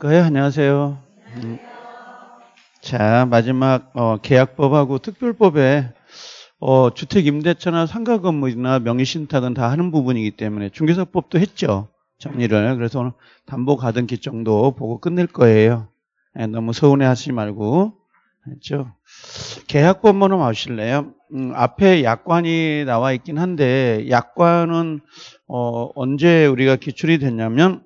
네, 안녕하세요. 안녕하세요. 음. 자, 마지막 어, 계약법하고 특별법에 어, 주택 임대차나 상가 건물이나 명의 신탁은 다 하는 부분이기 때문에 중개사법도 했죠. 정리를. 그래서 오늘 담보 가등 기정도 보고 끝낼 거예요. 네, 너무 서운해 하지 말고. 했죠. 계약법만 와실래요? 음, 앞에 약관이 나와 있긴 한데 약관은 어, 언제 우리가 기출이 됐냐면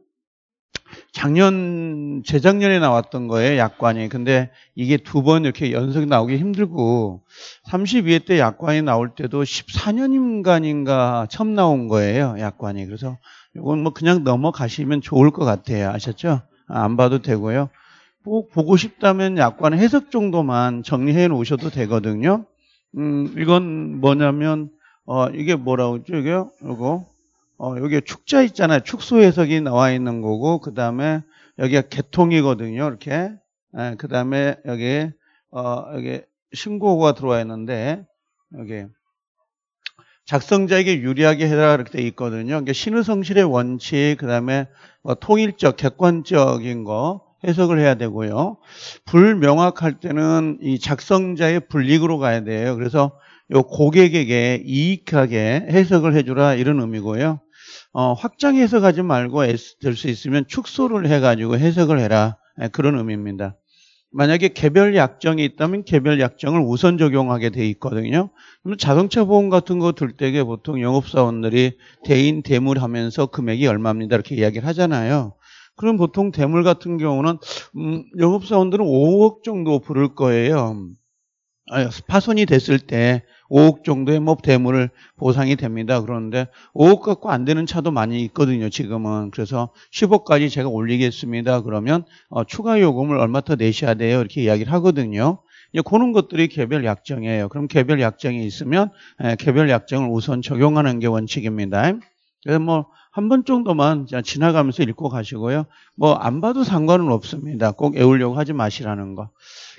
작년, 재작년에 나왔던 거예요, 약관이. 근데 이게 두 번 이렇게 연속 나오기 힘들고, 32회 때 약관이 나올 때도 14년인간인가 처음 나온 거예요, 약관이. 그래서 이건 뭐 그냥 넘어가시면 좋을 것 같아요. 아셨죠? 아, 안 봐도 되고요. 꼭 보고 싶다면 약관 해석 정도만 정리해 놓으셔도 되거든요. 음, 이건 뭐냐면, 어, 이게 뭐라고 그러죠? 이게, 요거. 어, 여기 축자 있잖아요. 축소 해석이 나와 있는 거고, 그 다음에 여기가 개통이거든요. 이렇게. 예, 그 다음에 여기, 어, 여기 신고가 들어와 있는데, 여기. 작성자에게 유리하게 해라 이렇게 돼 있거든요. 그러니까 신의 성실의 원칙, 그 다음에 뭐 통일적, 객관적인 거 해석을 해야 되고요. 불명확할 때는 이 작성자의 불이익으로 가야 돼요. 그래서 요 고객에게 이익하게 해석을 해주라 이런 의미고요. 어, 확장해서 가지 말고 될 수 있으면 축소를 해가지고 해석을 해라 예, 그런 의미입니다. 만약에 개별 약정이 있다면 개별 약정을 우선 적용하게 돼 있거든요. 그럼 자동차 보험 같은 거 들 때에 보통 영업사원들이 대인 대물하면서 금액이 얼마입니다 이렇게 이야기를 하잖아요. 그럼 보통 대물 같은 경우는 음, 영업사원들은 5억 정도 부를 거예요. 아, 파손이 됐을 때 5억 정도의 뭐 대물을 보상이 됩니다. 그런데 5억 갖고 안 되는 차도 많이 있거든요. 지금은. 그래서 10억까지 제가 올리겠습니다. 그러면 어, 추가 요금을 얼마 더 내셔야 돼요. 이렇게 이야기를 하거든요. 이제 그런 것들이 개별 약정이에요. 그럼 개별 약정이 있으면 예, 개별 약정을 우선 적용하는 게 원칙입니다. 그래서 뭐 한번 정도만 지나가면서 읽고 가시고요. 뭐 안 봐도 상관은 없습니다. 꼭 외우려고 하지 마시라는 거.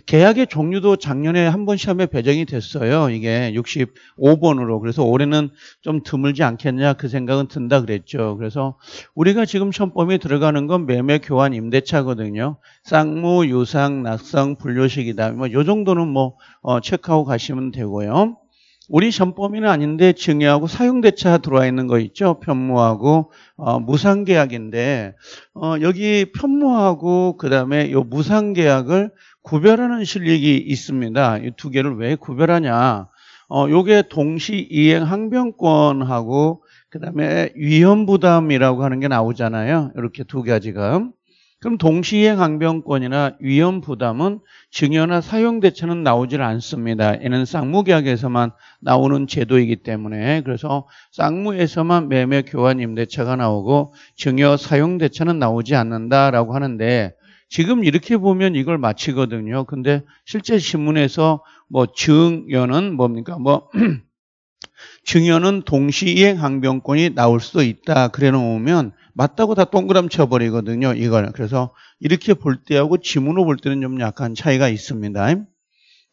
계약의 종류도 작년에 한 번 시험에 배정이 됐어요. 이게 65번으로. 그래서 올해는 좀 드물지 않겠냐 그 생각은 든다 그랬죠. 그래서 우리가 지금 시험범위 들어가는 건 매매, 교환, 임대차거든요. 쌍무, 유상, 낙상, 분료식이다. 뭐요 정도는 뭐 어, 체크하고 가시면 되고요. 우리 전범위는 아닌데 증여하고 사용대차 들어와 있는 거 있죠. 편무하고 어, 무상계약인데 어, 여기 편무하고 그다음에 요 무상계약을 구별하는 실력이 있습니다. 이 두 개를 왜 구별하냐? 어, 요게 동시 이행 항변권하고 그다음에 위험 부담이라고 하는 게 나오잖아요. 이렇게 두 가지가 그럼 동시에 항변권이나 위험 부담은 증여나 사용 대처는 나오질 않습니다. 얘는 쌍무계약에서만 나오는 제도이기 때문에 그래서 쌍무에서만 매매 교환 임대차가 나오고 증여 사용 대처는 나오지 않는다라고 하는데 지금 이렇게 보면 이걸 마치거든요. 근데 실제 신문에서 뭐 증여는 뭡니까? 뭐 중요는 동시이행 항변권이 나올 수도 있다. 그래 놓으면 맞다고 다동그라미 쳐버리거든요. 이걸. 그래서 이렇게 볼 때하고 지문으로 볼 때는 좀 약간 차이가 있습니다.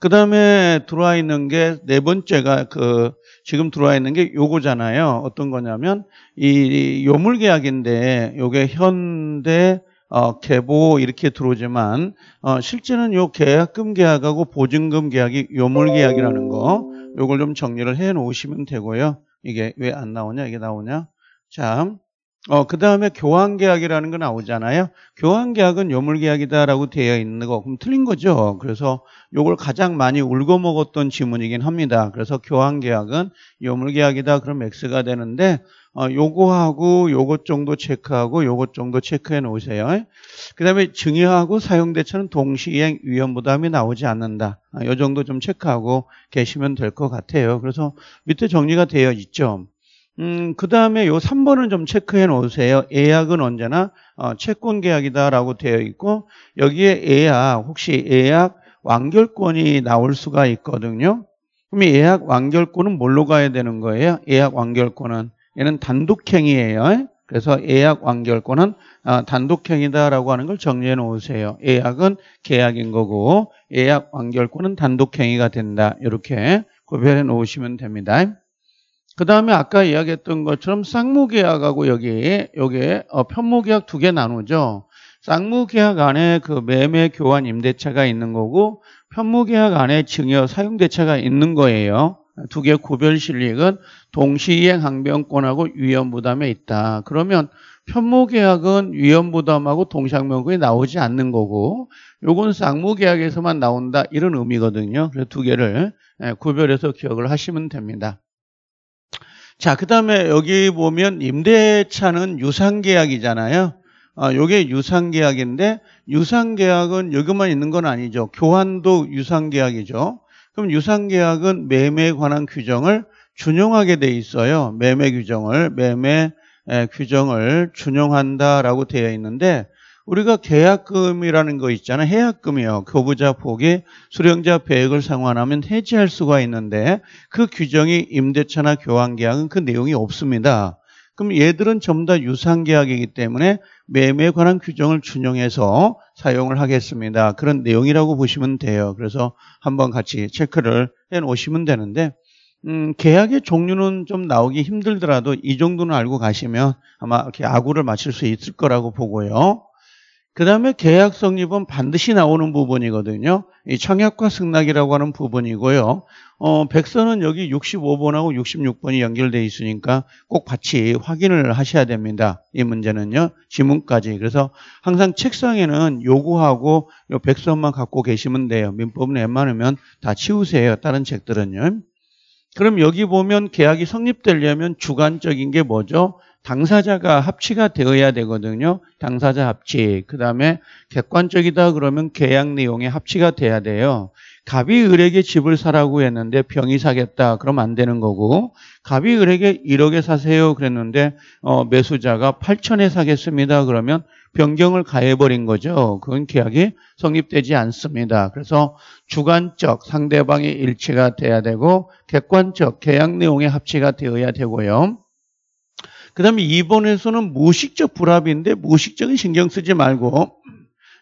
그 다음에 들어와 있는 게 네 번째가 그 지금 들어와 있는 게 요거잖아요. 어떤 거냐면 이 요물계약인데 요게 현대 어, 개보 이렇게 들어오지만 어, 실제는 요 계약금 계약하고 보증금 계약이 요물계약이라는 거 요걸 좀 정리를 해 놓으시면 되고요. 이게 왜 안 나오냐? 이게 나오냐? 자, 어, 그 다음에 교환계약이라는 거 나오잖아요. 교환계약은 요물계약이다라고 되어 있는 거. 그럼 틀린 거죠. 그래서 요걸 가장 많이 울고 먹었던 지문이긴 합니다. 그래서 교환계약은 요물계약이다. 그럼 X가 되는데 어, 요거하고 요것 정도 체크하고 요것 정도 체크해 놓으세요. 그 다음에 증여하고 사용대처는 동시이행 위험부담이 나오지 않는다. 어, 요 정도 좀 체크하고 계시면 될 것 같아요. 그래서 밑에 정리가 되어 있죠. 음, 그 다음에 요 3번은 좀 체크해 놓으세요. 예약은 언제나 어, 채권 계약이다라고 되어 있고 여기에 예약, 혹시 예약 완결권이 나올 수가 있거든요. 그럼 예약 완결권은 뭘로 가야 되는 거예요? 예약 완결권은 얘는 단독행위예요. 그래서 예약 완결권은 아, 단독행위다라고 하는 걸 정리해 놓으세요. 예약은 계약인 거고 예약 완결권은 단독행위가 된다. 이렇게 구별해 놓으시면 됩니다. 그 다음에 아까 이야기했던 것처럼 쌍무계약하고 여기 여기에 어, 편무계약 두 개 나누죠. 쌍무계약 안에 그 매매 교환 임대차가 있는 거고 편무계약 안에 증여 사용대차가 있는 거예요. 두 개의 구별 실익은 동시이행 항변권하고 위험부담에 있다. 그러면 편모계약은 위험부담하고 동시항변권이 나오지 않는 거고 요건 쌍무계약에서만 나온다 이런 의미거든요. 그래서 두 개를 예, 구별해서 기억을 하시면 됩니다. 자, 그 다음에 여기 보면 임대차는 유상계약이잖아요. 아, 요게 유상계약인데 유상계약은 여기만 있는 건 아니죠. 교환도 유상계약이죠. 그럼 유상계약은 매매에 관한 규정을 준용하게 돼 있어요. 매매 규정을 매매 규정을 준용한다라고 되어 있는데 우리가 계약금이라는 거 있잖아요. 해약금이요. 교부자 포기, 수령자 배액을 상환하면 해지할 수가 있는데 그 규정이 임대차나 교환계약은 그 내용이 없습니다. 그럼 얘들은 전부 다 유상계약이기 때문에 매매에 관한 규정을 준용해서 사용을 하겠습니다. 그런 내용이라고 보시면 돼요. 그래서 한번 같이 체크를 해 놓으시면 되는데 음, 계약의 종류는 좀 나오기 힘들더라도 이 정도는 알고 가시면 아마 이렇게 아구를 맞출 수 있을 거라고 보고요. 그 다음에 계약 성립은 반드시 나오는 부분이거든요. 이 청약과 승낙이라고 하는 부분이고요. 어, 백선은 여기 65번하고 66번이 연결되어 있으니까 꼭 같이 확인을 하셔야 됩니다. 이 문제는요. 지문까지. 그래서 항상 책상에는 요구하고 요 백선만 갖고 계시면 돼요. 민법은 웬만하면 다 치우세요. 다른 책들은요. 그럼 여기 보면 계약이 성립되려면 주관적인 게 뭐죠? 당사자가 합치가 되어야 되거든요. 당사자 합치. 그 다음에 객관적이다 그러면 계약 내용에 합치가 돼야 돼요. 갑이 을에게 집을 사라고 했는데 병이 사겠다. 그럼 안 되는 거고 갑이 을에게 1억에 사세요. 그랬는데 어, 매수자가 8천에 사겠습니다. 그러면 변경을 가해버린 거죠. 그건 계약이 성립되지 않습니다. 그래서 주관적 상대방의 일치가 돼야 되고 객관적 계약 내용의 합치가 되어야 되고요. 그 다음에 2번에서는 무식적 불합인데 무식적인 신경 쓰지 말고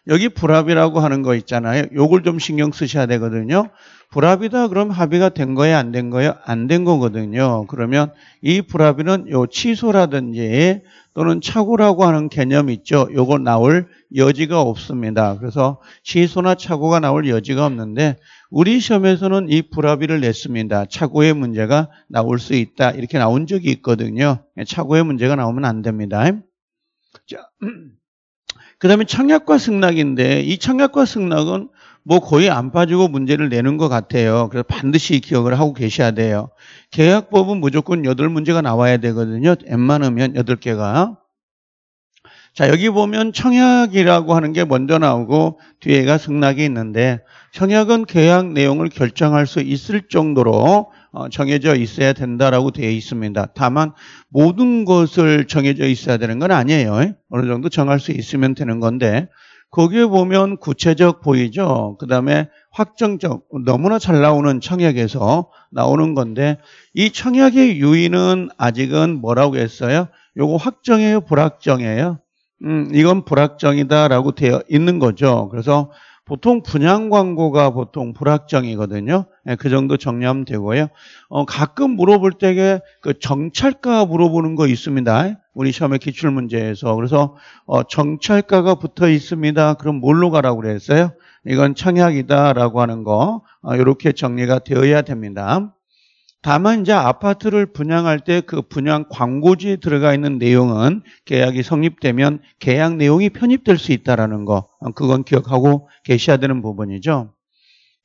여기 불합이라고 하는 거 있잖아요. 요걸 좀 신경 쓰셔야 되거든요. 불합이다 그럼 합의가 된 거예요? 안 된 거예요? 안 된 거거든요. 그러면 이 불합이는 요 취소라든지 또는 착오라고 하는 개념 있죠. 요거 나올 여지가 없습니다. 그래서 취소나 착오가 나올 여지가 없는데 우리 시험에서는 이 불합의를 냈습니다. 차고의 문제가 나올 수 있다. 이렇게 나온 적이 있거든요. 예, 차고의 문제가 나오면 안 됩니다. 자, 그 다음에 청약과 승낙인데 이 청약과 승낙은 뭐 거의 안 빠지고 문제를 내는 것 같아요. 그래서 반드시 기억을 하고 계셔야 돼요. 계약법은 무조건 8문제가 나와야 되거든요. 웬만하면 8개가. 자, 여기 보면 청약이라고 하는 게 먼저 나오고 뒤에가 승낙이 있는데 청약은 계약 내용을 결정할 수 있을 정도로 어, 정해져 있어야 된다라고 되어 있습니다. 다만 모든 것을 정해져 있어야 되는 건 아니에요. 어느 정도 정할 수 있으면 되는 건데 거기에 보면 구체적 보이죠. 그 다음에 확정적 너무나 잘 나오는 청약에서 나오는 건데 이 청약의 유인은 아직은 뭐라고 했어요? 요거 확정이에요, 불확정이에요? 음, 이건 불확정이다라고 되어 있는 거죠. 그래서 보통 분양 광고가 보통 불확정이거든요. 네, 그 정도 정리하면 되고요. 어, 가끔 물어볼 때에 그 정찰가 물어보는 거 있습니다. 우리 시험에 기출 문제에서 그래서 어, 정찰가가 붙어 있습니다. 그럼 뭘로 가라고 그랬어요? 이건 청약이다라고 하는 거 어, 이렇게 정리가 되어야 됩니다. 다만 이제 아파트를 분양할 때 그 분양 광고지에 들어가 있는 내용은 계약이 성립되면 계약 내용이 편입될 수 있다라는 거. 어, 그건 기억하고 계셔야 되는 부분이죠.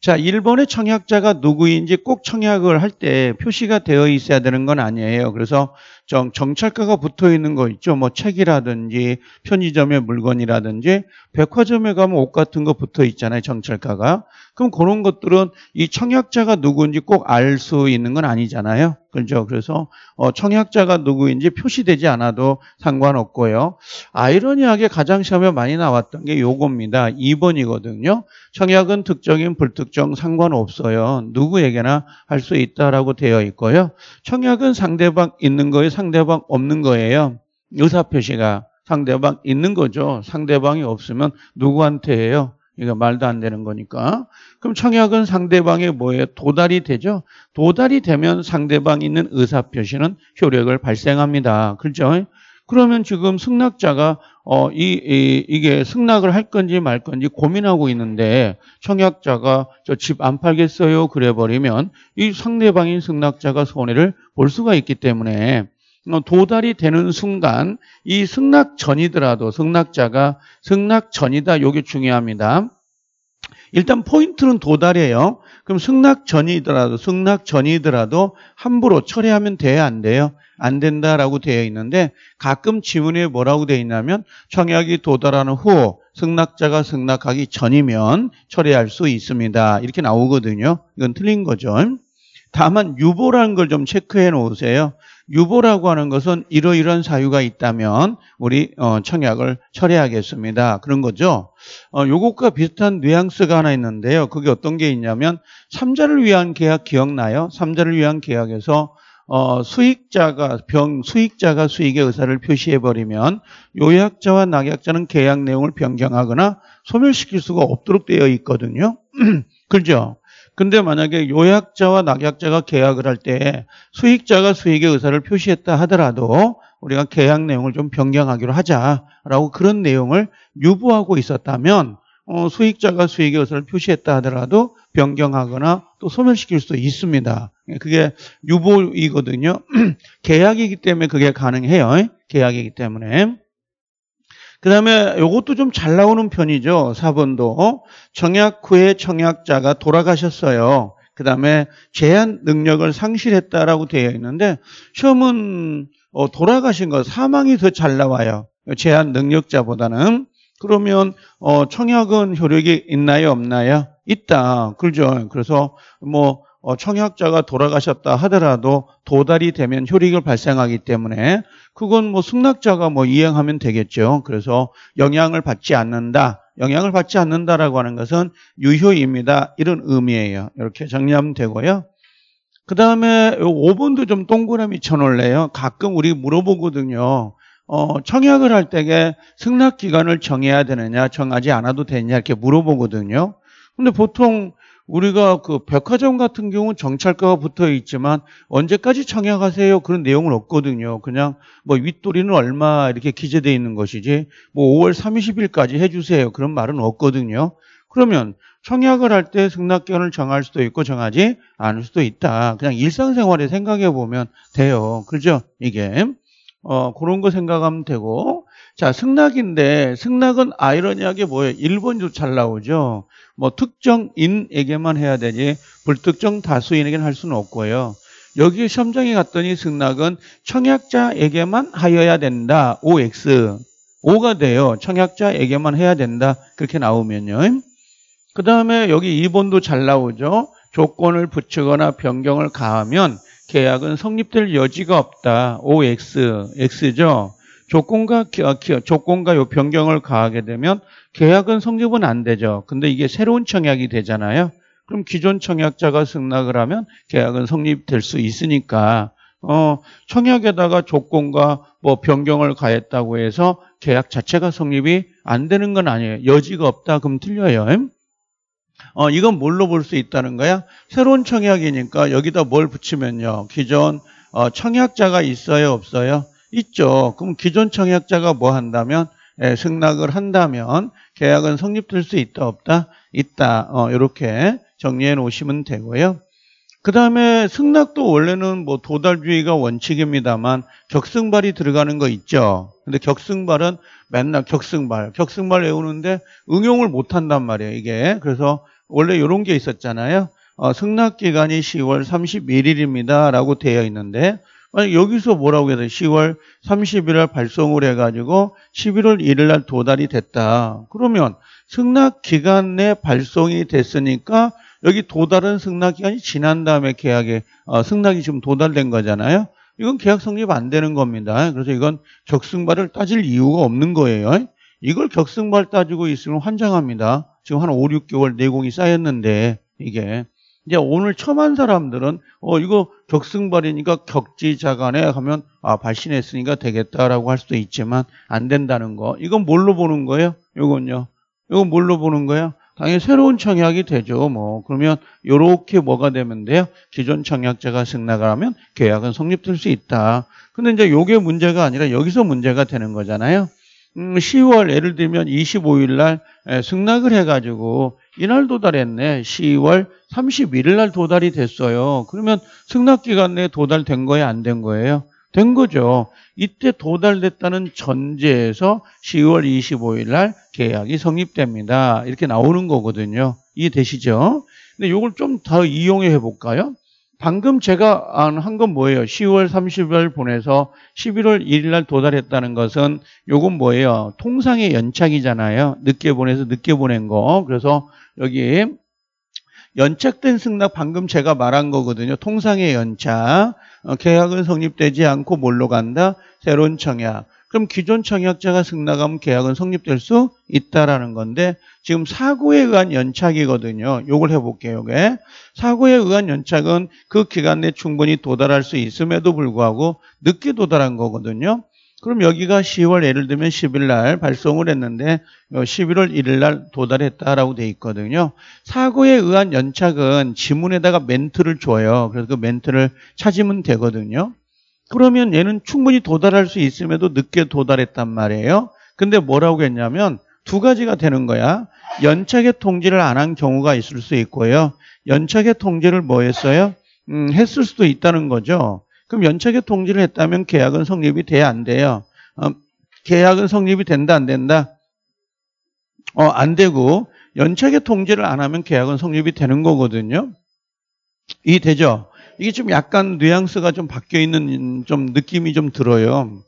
자, 1번의 청약자가 누구인지 꼭 청약을 할 때 표시가 되어 있어야 되는 건 아니에요. 그래서 정, 정찰가가 붙어 있는 거 있죠. 뭐 책이라든지 편의점의 물건이라든지 백화점에 가면 옷 같은 거 붙어 있잖아요. 정찰가가. 그럼 그런 것들은 이 청약자가 누구인지 꼭 알 수 있는 건 아니잖아요. 그죠. 렇 그래서 어, 청약자가 누구인지 표시되지 않아도 상관없고요. 아이러니하게 가장 시험에 많이 나왔던 게 요겁니다. 2번이거든요. 청약은 특정인 불특정 상관없어요. 누구에게나 할 수 있다라고 되어 있고요. 청약은 상대방 있는 거에 상대방 없는 거예요. 의사표시가 상대방 있는 거죠. 상대방이 없으면 누구한테 해요? 이거 말도 안 되는 거니까. 그럼 청약은 상대방의 뭐예요? 도달이 되죠. 도달이 되면 상대방 있는 의사표시는 효력을 발생합니다. 그렇죠? 그러면 지금 승낙자가 어, 이, 이, 이게 승낙을 할 건지 말 건지 고민하고 있는데 청약자가 저 집 안 팔겠어요 그래 버리면 이 상대방인 승낙자가 손해를 볼 수가 있기 때문에 뭐 도달이 되는 순간 이 승낙 전이더라도 승낙자가 승낙 전이다 요게 중요합니다. 일단 포인트는 도달이에요. 그럼 승낙 전이더라도 승낙 전이더라도 함부로 철회하면 돼요안 돼요. 안 된다라고 되어 있는데 가끔 지문에 뭐라고 되어 있냐면 청약이 도달하는 후 승낙자가 승낙하기 전이면 철회할 수 있습니다. 이렇게 나오거든요. 이건 틀린 거죠. 다만 유보라는 걸 좀 체크해 놓으세요. 유보라고 하는 것은 이러이러한 사유가 있다면 우리 어, 청약을 철회하겠습니다. 그런 거죠. 어, 요것과 비슷한 뉘앙스가 하나 있는데요. 그게 어떤 게 있냐면 삼자를 위한 계약 기억나요? 삼자를 위한 계약에서 어, 수익자가 병 수익자가 수익의 의사를 표시해 버리면 요약자와 낙약자는 계약 내용을 변경하거나 소멸시킬 수가 없도록 되어 있거든요. 그죠? 근데 만약에 요약자와 낙약자가 계약을 할 때 수익자가 수익의 의사를 표시했다 하더라도 우리가 계약 내용을 좀 변경하기로 하자라고 그런 내용을 유보하고 있었다면 어, 수익자가 수익의 의사를 표시했다 하더라도 변경하거나 또 소멸시킬 수도 있습니다. 예, 그게 유보이거든요. 계약이기 때문에 그게 가능해요. 계약이기 때문에. 그 다음에 이것도 좀 잘 나오는 편이죠. 4번도. 어? 청약 후에 청약자가 돌아가셨어요. 그 다음에 제한 능력을 상실했다라고 되어 있는데 시험은 어, 돌아가신 거 사망이 더 잘 나와요. 제한 능력자보다는. 그러면 어, 청약은 효력이 있나요 없나요? 있다. 그죠? 그래서 뭐 어, 청약자가 돌아가셨다 하더라도 도달이 되면 효력을 발생하기 때문에 그건 뭐 승낙자가 뭐 이행하면 되겠죠. 그래서 영향을 받지 않는다. 영향을 받지 않는다라고 하는 것은 유효입니다. 이런 의미예요. 이렇게 정리하면 되고요. 그 다음에 5번도 좀 동그라미 쳐놓을래요. 가끔 우리 물어보거든요. 어, 청약을 할 때에 승낙 기간을 정해야 되느냐, 정하지 않아도 되느냐 이렇게 물어보거든요. 근데 보통 우리가 그 백화점 같은 경우는 정찰가가 붙어 있지만 언제까지 청약하세요 그런 내용은 없거든요. 그냥 뭐 윗도리는 얼마 이렇게 기재되어 있는 것이지 뭐 5월 30일까지 해주세요 그런 말은 없거든요. 그러면 청약을 할 때승낙견을 정할 수도 있고 정하지 않을 수도 있다. 그냥 일상생활에 생각해 보면 돼요. 그죠? 이게 어 그런 거 생각하면 되고 자, 승낙인데 승낙은 아이러니하게 뭐예요? 1번도잘 나오죠. 뭐 특정인에게만 해야 되지 불특정 다수인에게는 할 수는 없고요. 여기 시험장에 갔더니 승낙은 청약자에게만 하여야 된다. OX. 5가 돼요. 청약자에게만 해야 된다. 그렇게 나오면요. 그 다음에 여기 2번도 잘 나오죠. 조건을 붙이거나 변경을 가하면 계약은 성립될 여지가 없다. OX, X죠. 조건과 어, 조건과 요 변경을 가하게 되면 계약은 성립은 안 되죠. 근데 이게 새로운 청약이 되잖아요. 그럼 기존 청약자가 승낙을 하면 계약은 성립될 수 있으니까 어, 청약에다가 조건과 뭐 변경을 가했다고 해서 계약 자체가 성립이 안 되는 건 아니에요. 여지가 없다 그럼 틀려요. 어, 이건 뭘로 볼 수 있다는 거야? 새로운 청약이니까 여기다 뭘 붙이면요. 기존 어, 청약자가 있어요, 없어요? 있죠. 그럼 기존 청약자가 뭐 한다면 예, 승낙을 한다면 계약은 성립될 수 있다 없다 있다 어, 이렇게 정리해 놓으시면 되고요. 그 다음에 승낙도 원래는 뭐 도달주의가 원칙입니다만 격승발이 들어가는 거 있죠. 근데 격승발은 맨날 격승발, 격승발 외우는데 응용을 못 한단 말이에요, 이게. 그래서 원래 이런 게 있었잖아요. 어, 승낙기간이 10월 31일입니다. 라고 되어 있는데 아니, 여기서 뭐라고 해야 돼? 10월 30일날 발송을 해가지고 11월 1일날 도달이 됐다. 그러면 승낙 기간 내 발송이 됐으니까 여기 도달은 승낙 기간이 지난 다음에 계약에 어, 승낙이 지금 도달된 거잖아요. 이건 계약 성립 안 되는 겁니다. 그래서 이건 적승발을 따질 이유가 없는 거예요. 이걸 격승발 따지고 있으면 환장합니다. 지금 한 5, 6개월 내공이 쌓였는데 이게 이제 오늘 처음 한 사람들은 어 이거 격승발이니까 격지자간에 하면 아 발신했으니까 되겠다라고 할 수도 있지만 안 된다는 거 이건 뭘로 보는 거예요? 이건요 이건 뭘로 보는 거예요? 당연히 새로운 청약이 되죠 뭐 그러면 이렇게 뭐가 되면 돼요? 기존 청약자가 승낙하면 을 계약은 성립될 수 있다 근데 이제 이게 문제가 아니라 여기서 문제가 되는 거잖아요 10월 음, 예를 들면 25일 날 승낙을 해가지고 이날 도달했네. 10월 31일 날 도달이 됐어요. 그러면 승낙 기간 내에 도달된 거예요? 안 된 거예요? 된 거죠. 이때 도달됐다는 전제에서 10월 25일 날 계약이 성립됩니다. 이렇게 나오는 거거든요. 이해되시죠? 근데 이걸 좀 더 이용해 볼까요? 방금 제가 한 건 뭐예요? 10월 30일 보내서 11월 1일 날 도달했다는 것은 요건 뭐예요? 통상의 연착이잖아요. 늦게 보내서 늦게 보낸 거. 그래서 여기 연착된 승낙 방금 제가 말한 거거든요. 통상의 연착. 어, 계약은 성립되지 않고 뭘로 간다? 새로운 청약. 그럼 기존 청약자가 승낙하면 계약은 성립될 수 있다라는 건데 지금 사고에 의한 연착이거든요. 요걸 해볼게요. 이게. 사고에 의한 연착은 그 기간 내 충분히 도달할 수 있음에도 불구하고 늦게 도달한 거거든요. 그럼 여기가 10월 예를 들면 10일 날 발송을 했는데 11월 어, 1일 날 도달했다라고 돼 있거든요. 사고에 의한 연착은 지문에다가 멘트를 줘요. 그래서 그 멘트를 찾으면 되거든요. 그러면 얘는 충분히 도달할 수 있음에도 늦게 도달했단 말이에요. 근데 뭐라고 했냐면 두 가지가 되는 거야. 연착의 통지를 안 한 경우가 있을 수 있고요. 연착의 통지를 뭐 했어요? 음, 했을 수도 있다는 거죠. 그럼 연착의 통지를 했다면 계약은 성립이 돼야 안 돼요. 어, 계약은 성립이 된다 안 된다? 어, 안 되고 연착의 통지를 안 하면 계약은 성립이 되는 거거든요. 이 되죠? 이게 좀 약간 뉘앙스가 좀 바뀌어 있는 좀 느낌이 좀 들어요.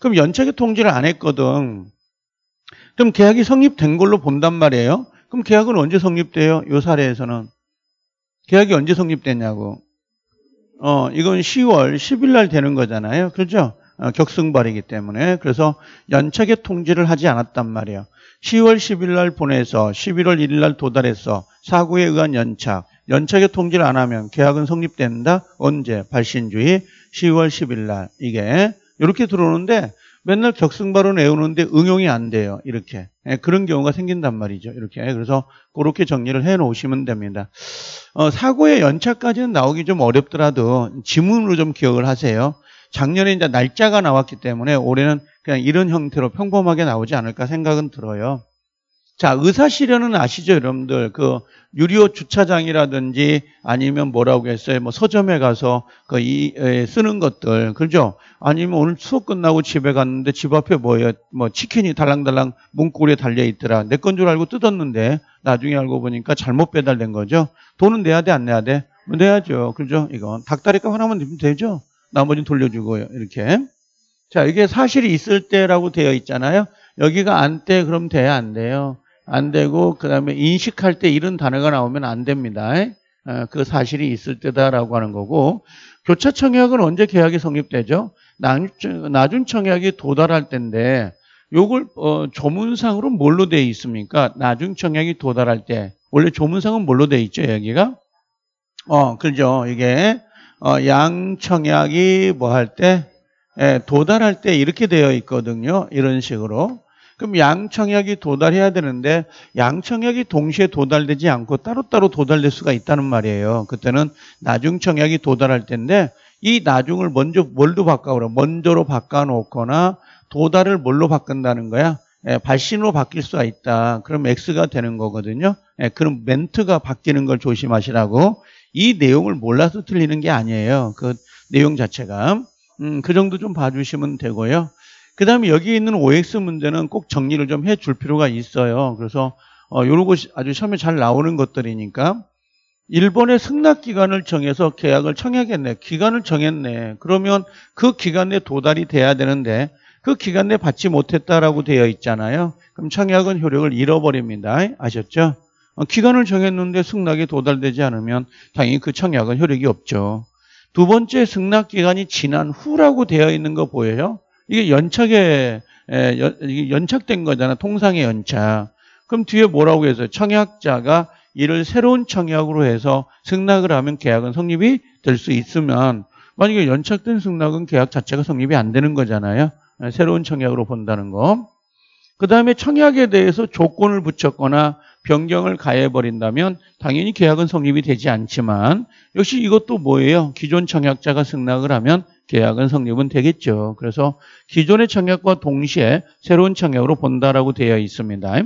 그럼 연체계 통지를 안 했거든. 그럼 계약이 성립된 걸로 본단 말이에요. 그럼 계약은 언제 성립돼요? 요 사례에서는. 계약이 언제 성립됐냐고. 어, 이건 10월 10일 날 되는 거잖아요. 그렇죠? 어, 격승발이기 때문에. 그래서 연체계 통지를 하지 않았단 말이에요. 10월 10일 날 보내서 11월 1일 날 도달해서 사고에 의한 연착, 연차계 통지를 안 하면 계약은 성립된다. 언제? 발신주의 10월 10일 날. 이게 이렇게 들어오는데 맨날 격승 바로내우는데 응용이 안 돼요. 이렇게. 예, 그런 경우가 생긴단 말이죠. 이렇게. 그래서 그렇게 정리를 해 놓으시면 됩니다. 어, 사고의 연차까지는 나오기 좀 어렵더라도 지문으로 좀 기억을 하세요. 작년에 이제 날짜가 나왔기 때문에 올해는 그냥 이런 형태로 평범하게 나오지 않을까 생각은 들어요. 자, 의사실련은 아시죠, 여러분들? 그 유료 주차장이라든지 아니면 뭐라고 했어요? 뭐 서점에 가서 그 이, 에, 쓰는 것들, 그죠? 아니면 오늘 수업 끝나고 집에 갔는데 집 앞에 뭐예요? 뭐 치킨이 달랑달랑 문고리에 달려 있더라. 내 건 줄 알고 뜯었는데 나중에 알고 보니까 잘못 배달된 거죠. 돈은 내야 돼, 안 내야 돼? 뭐 내야죠, 그죠? 이건 닭다리값 하나만 내면 되죠. 나머지는 돌려주고요, 이렇게. 자, 이게 사실이 있을 때라고 되어 있잖아요. 여기가 안 돼, 그럼 돼야 안 돼요. 안 되고 그 다음에 인식할 때 이런 단어가 나오면 안 됩니다. 어, 그 사실이 있을 때다라고 하는 거고 교차 청약은 언제 계약이 성립되죠? 나중 청약이 도달할 때인데 요걸 어, 조문상으로 뭘로 돼 있습니까? 나중 청약이 도달할 때 원래 조문상은 뭘로 돼 있죠? 여기가 어 그죠? 이게 어, 양 청약이 뭐 할때 예, 도달할 때 이렇게 되어 있거든요. 이런 식으로 그럼 양청약이 도달해야 되는데 양청약이 동시에 도달되지 않고 따로따로 도달될 수가 있다는 말이에요. 그때는 나중청약이 도달할 텐데 이 나중을 먼저 뭘로 바꿔오라 먼저로 바꿔놓거나 도달을 뭘로 바꾼다는 거야? 예, 발신으로 바뀔 수가 있다. 그럼 X가 되는 거거든요. 예, 그럼 멘트가 바뀌는 걸 조심하시라고. 이 내용을 몰라서 틀리는 게 아니에요. 그 내용 자체가. 음, 그 정도 좀 봐주시면 되고요. 그 다음에 여기 있는 OX 문제는 꼭 정리를 좀 해 줄 필요가 있어요. 그래서 어, 요런 것이 아주 처음에 잘 나오는 것들이니까 일본의 승낙 기간을 정해서 계약을 청약했네. 기간을 정했네. 그러면 그 기간 내에 도달이 돼야 되는데 그 기간 내에 받지 못했다라고 되어 있잖아요. 그럼 청약은 효력을 잃어버립니다. 아셨죠? 어, 기간을 정했는데 승낙이 도달되지 않으면 당연히 그 청약은 효력이 없죠. 두 번째 승낙 기간이 지난 후라고 되어 있는 거 보여요? 이게 연착에 연착된 거잖아. 통상의 연착. 그럼 뒤에 뭐라고 해서 청약자가 이를 새로운 청약으로 해서 승낙을 하면 계약은 성립이 될 수 있으면 만약에 연착된 승낙은 계약 자체가 성립이 안 되는 거잖아요. 새로운 청약으로 본다는 거. 그 다음에 청약에 대해서 조건을 붙였거나 변경을 가해버린다면 당연히 계약은 성립이 되지 않지만 역시 이것도 뭐예요? 기존 청약자가 승낙을 하면 계약은 성립은 되겠죠. 그래서 기존의 청약과 동시에 새로운 청약으로 본다라고 되어 있습니다.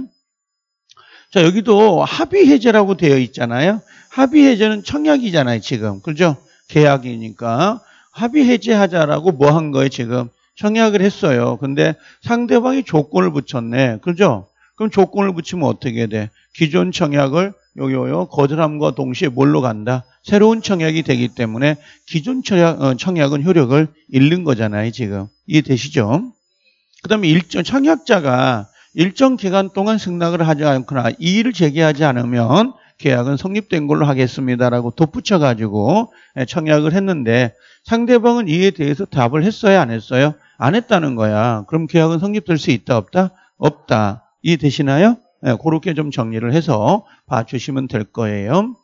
자 여기도 합의 해제라고 되어 있잖아요. 합의 해제는 청약이잖아요 지금. 그죠 계약이니까 합의 해제하자라고 뭐 한 거예요 지금? 청약을 했어요. 근데 상대방이 조건을 붙였네. 그죠? 그럼 조건을 붙이면 어떻게 돼? 기존 청약을 요요요 거절함과 동시에 뭘로 간다? 새로운 청약이 되기 때문에 기존 청약, 어, 청약은 효력을 잃는 거잖아요. 지금 이해되시죠? 그 다음에 일정 청약자가 일정 기간 동안 승낙을 하지 않거나 이의를 제기하지 않으면 계약은 성립된 걸로 하겠습니다라고 덧붙여 가지고 예, 청약을 했는데 상대방은 이에 대해서 답을 했어요 안 했어요 안 했다는 거야 그럼 계약은 성립될 수 있다 없다 없다 이해되시나요 예, 그렇게 좀 정리를 해서 봐주시면 될 거예요.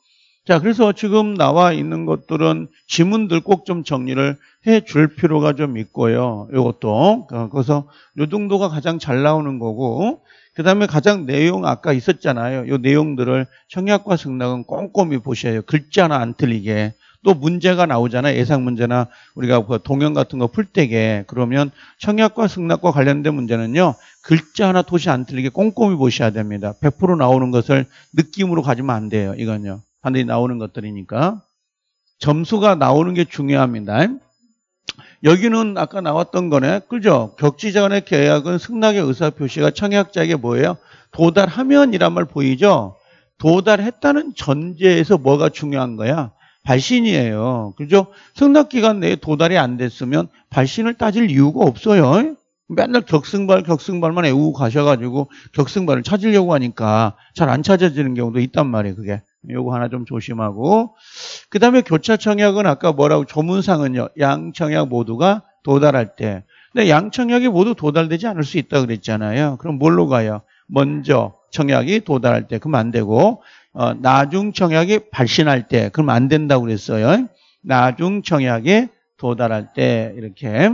자, 그래서 지금 나와 있는 것들은 지문들 꼭 좀 정리를 해 줄 필요가 좀 있고요. 이것도. 어, 그래서 요정도가 가장 잘 나오는 거고, 그 다음에 가장 내용 아까 있었잖아요. 요 내용들을 청약과 승낙은 꼼꼼히 보셔요. 글자나 안 틀리게. 또 문제가 나오잖아요. 예상 문제나 우리가 그 동영 같은 거 풀 때게 그러면 청약과 승낙과 관련된 문제는요. 글자 하나 도시 안 틀리게 꼼꼼히 보셔야 됩니다. 100% 나오는 것을 느낌으로 가지면 안 돼요. 이건요. 반드시 나오는 것들이니까. 점수가 나오는 게 중요합니다. 여기는 아까 나왔던 거네. 그죠? 격지 자간의 계약은 승낙의 의사표시가 청약자에게 뭐예요? 도달하면이란 말 보이죠? 도달했다는 전제에서 뭐가 중요한 거야? 발신이에요. 그죠? 승낙 기간 내에 도달이 안 됐으면 발신을 따질 이유가 없어요. 맨날 격승발, 격승발만 애우고 가셔가지고 격승발을 찾으려고 하니까 잘 안 찾아지는 경우도 있단 말이에요, 그게. 요거 하나 좀 조심하고. 그 다음에 교차 청약은 아까 뭐라고 조문상은요, 양청약 모두가 도달할 때. 근데 양청약이 모두 도달되지 않을 수 있다 그랬잖아요. 그럼 뭘로 가요? 먼저 청약이 도달할 때, 그럼 안 되고, 어, 나중 청약이 발신할 때 그럼 안 된다고 그랬어요. 나중 청약에 도달할 때 이렇게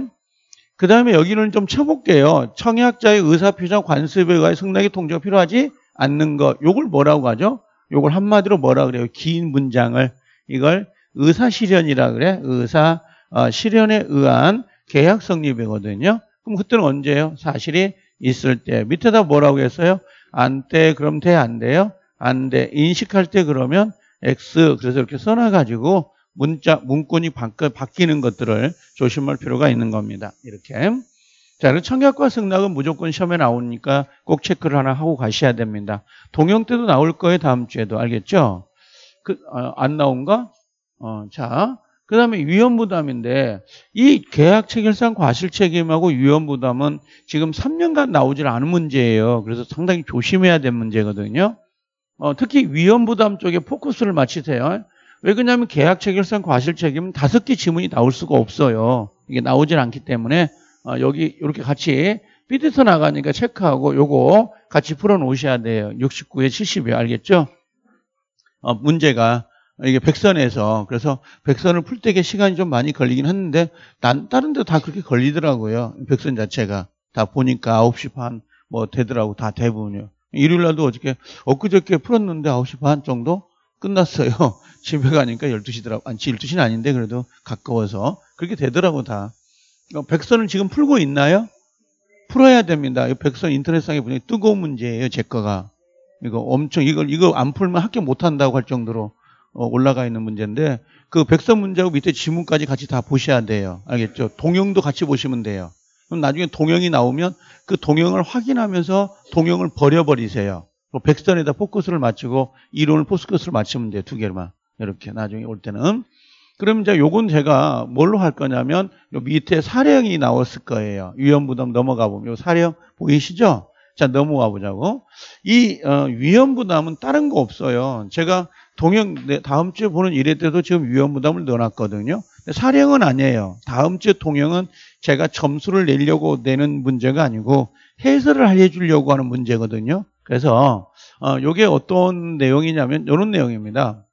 그 다음에 여기는 좀 쳐볼게요. 청약자의 의사표정 관습에 의해여 승낙의 통지가 필요하지 않는 것. 요걸 뭐라고 하죠? 요걸 한마디로 뭐라 그래요? 긴 문장을 이걸 의사실현이라 그래. 의사 어, 실현에 의한 계약 성립이거든요. 그럼 그때는 언제예요? 사실이 있을 때. 밑에다 뭐라고 했어요? 안 돼. 그럼 돼, 안 돼요? 안 돼. 인식할 때 그러면 X 그래서 이렇게 써놔가지고 문자 문건이 바뀌는 것들을 조심할 필요가 있는 겁니다. 이렇게. 자, 청약과 승낙은 무조건 시험에 나오니까 꼭 체크를 하나 하고 가셔야 됩니다. 동영 때도 나올 거예요, 다음 주에도. 알겠죠? 그, 어, 안 나온가? 어, 자. 그 다음에 위험부담인데, 이 계약 체결상 과실 책임하고 위험부담은 지금 3년간 나오질 않은 문제예요. 그래서 상당히 조심해야 될 문제거든요. 어, 특히 위험부담 쪽에 포커스를 맞추세요. 왜 그러냐면 계약 체결상 과실 책임은 다섯 개 지문이 나올 수가 없어요. 이게 나오질 않기 때문에 어, 여기 이렇게 같이 삐뚤서 나가니까 체크하고 요거 같이 풀어 놓으셔야 돼요. 69에 70이요. 알겠죠? 어, 문제가 이게 백선에서 그래서 백선을 풀 때게 시간이 좀 많이 걸리긴 했는데 난 다른 데 다 그렇게 걸리더라고요. 백선 자체가 다 보니까 9시 반뭐 되더라고 다 대부분요. 이 일요일 날도 어저께 엊그저께 풀었는데 9시 반 정도 끝났어요. 집에 가니까 12시더라고. 아니, 12시는 아닌데 그래도 가까워서. 그렇게 되더라고 다. 어, 백선을 지금 풀고 있나요? 풀어야 됩니다. 이 백선 인터넷상에 보니 뜨거운 문제예요. 제 거가. 이거 엄청 이걸 이거 안 풀면 학교 못 한다고 할 정도로 어, 올라가 있는 문제인데 그 백선 문제하고 밑에 지문까지 같이 다 보셔야 돼요. 알겠죠? 동영도 같이 보시면 돼요. 그럼 나중에 동영이 나오면 그 동영을 확인하면서 동영을 버려버리세요. 뭐 백선에다 포커스를 맞추고 이론을 포커스를 맞추면 돼요. 두 개만. 이렇게 나중에 올 때는. 그럼 이제 요건 제가 뭘로 할 거냐면 요 밑에 사령이 나왔을 거예요. 위험부담 넘어가 보면 요 사령 보이시죠? 자 넘어가 보자고. 이 어, 위험부담은 다른 거 없어요. 제가 동영 네, 다음 주에 보는 일회 때도 지금 위험 부담을 넣어놨거든요. 사령은 아니에요. 다음 주에 통영은 제가 점수를 내려고 내는 문제가 아니고 해설을 해주려고 하는 문제거든요. 그래서 어, 이게 어떤 내용이냐면 이런 내용입니다.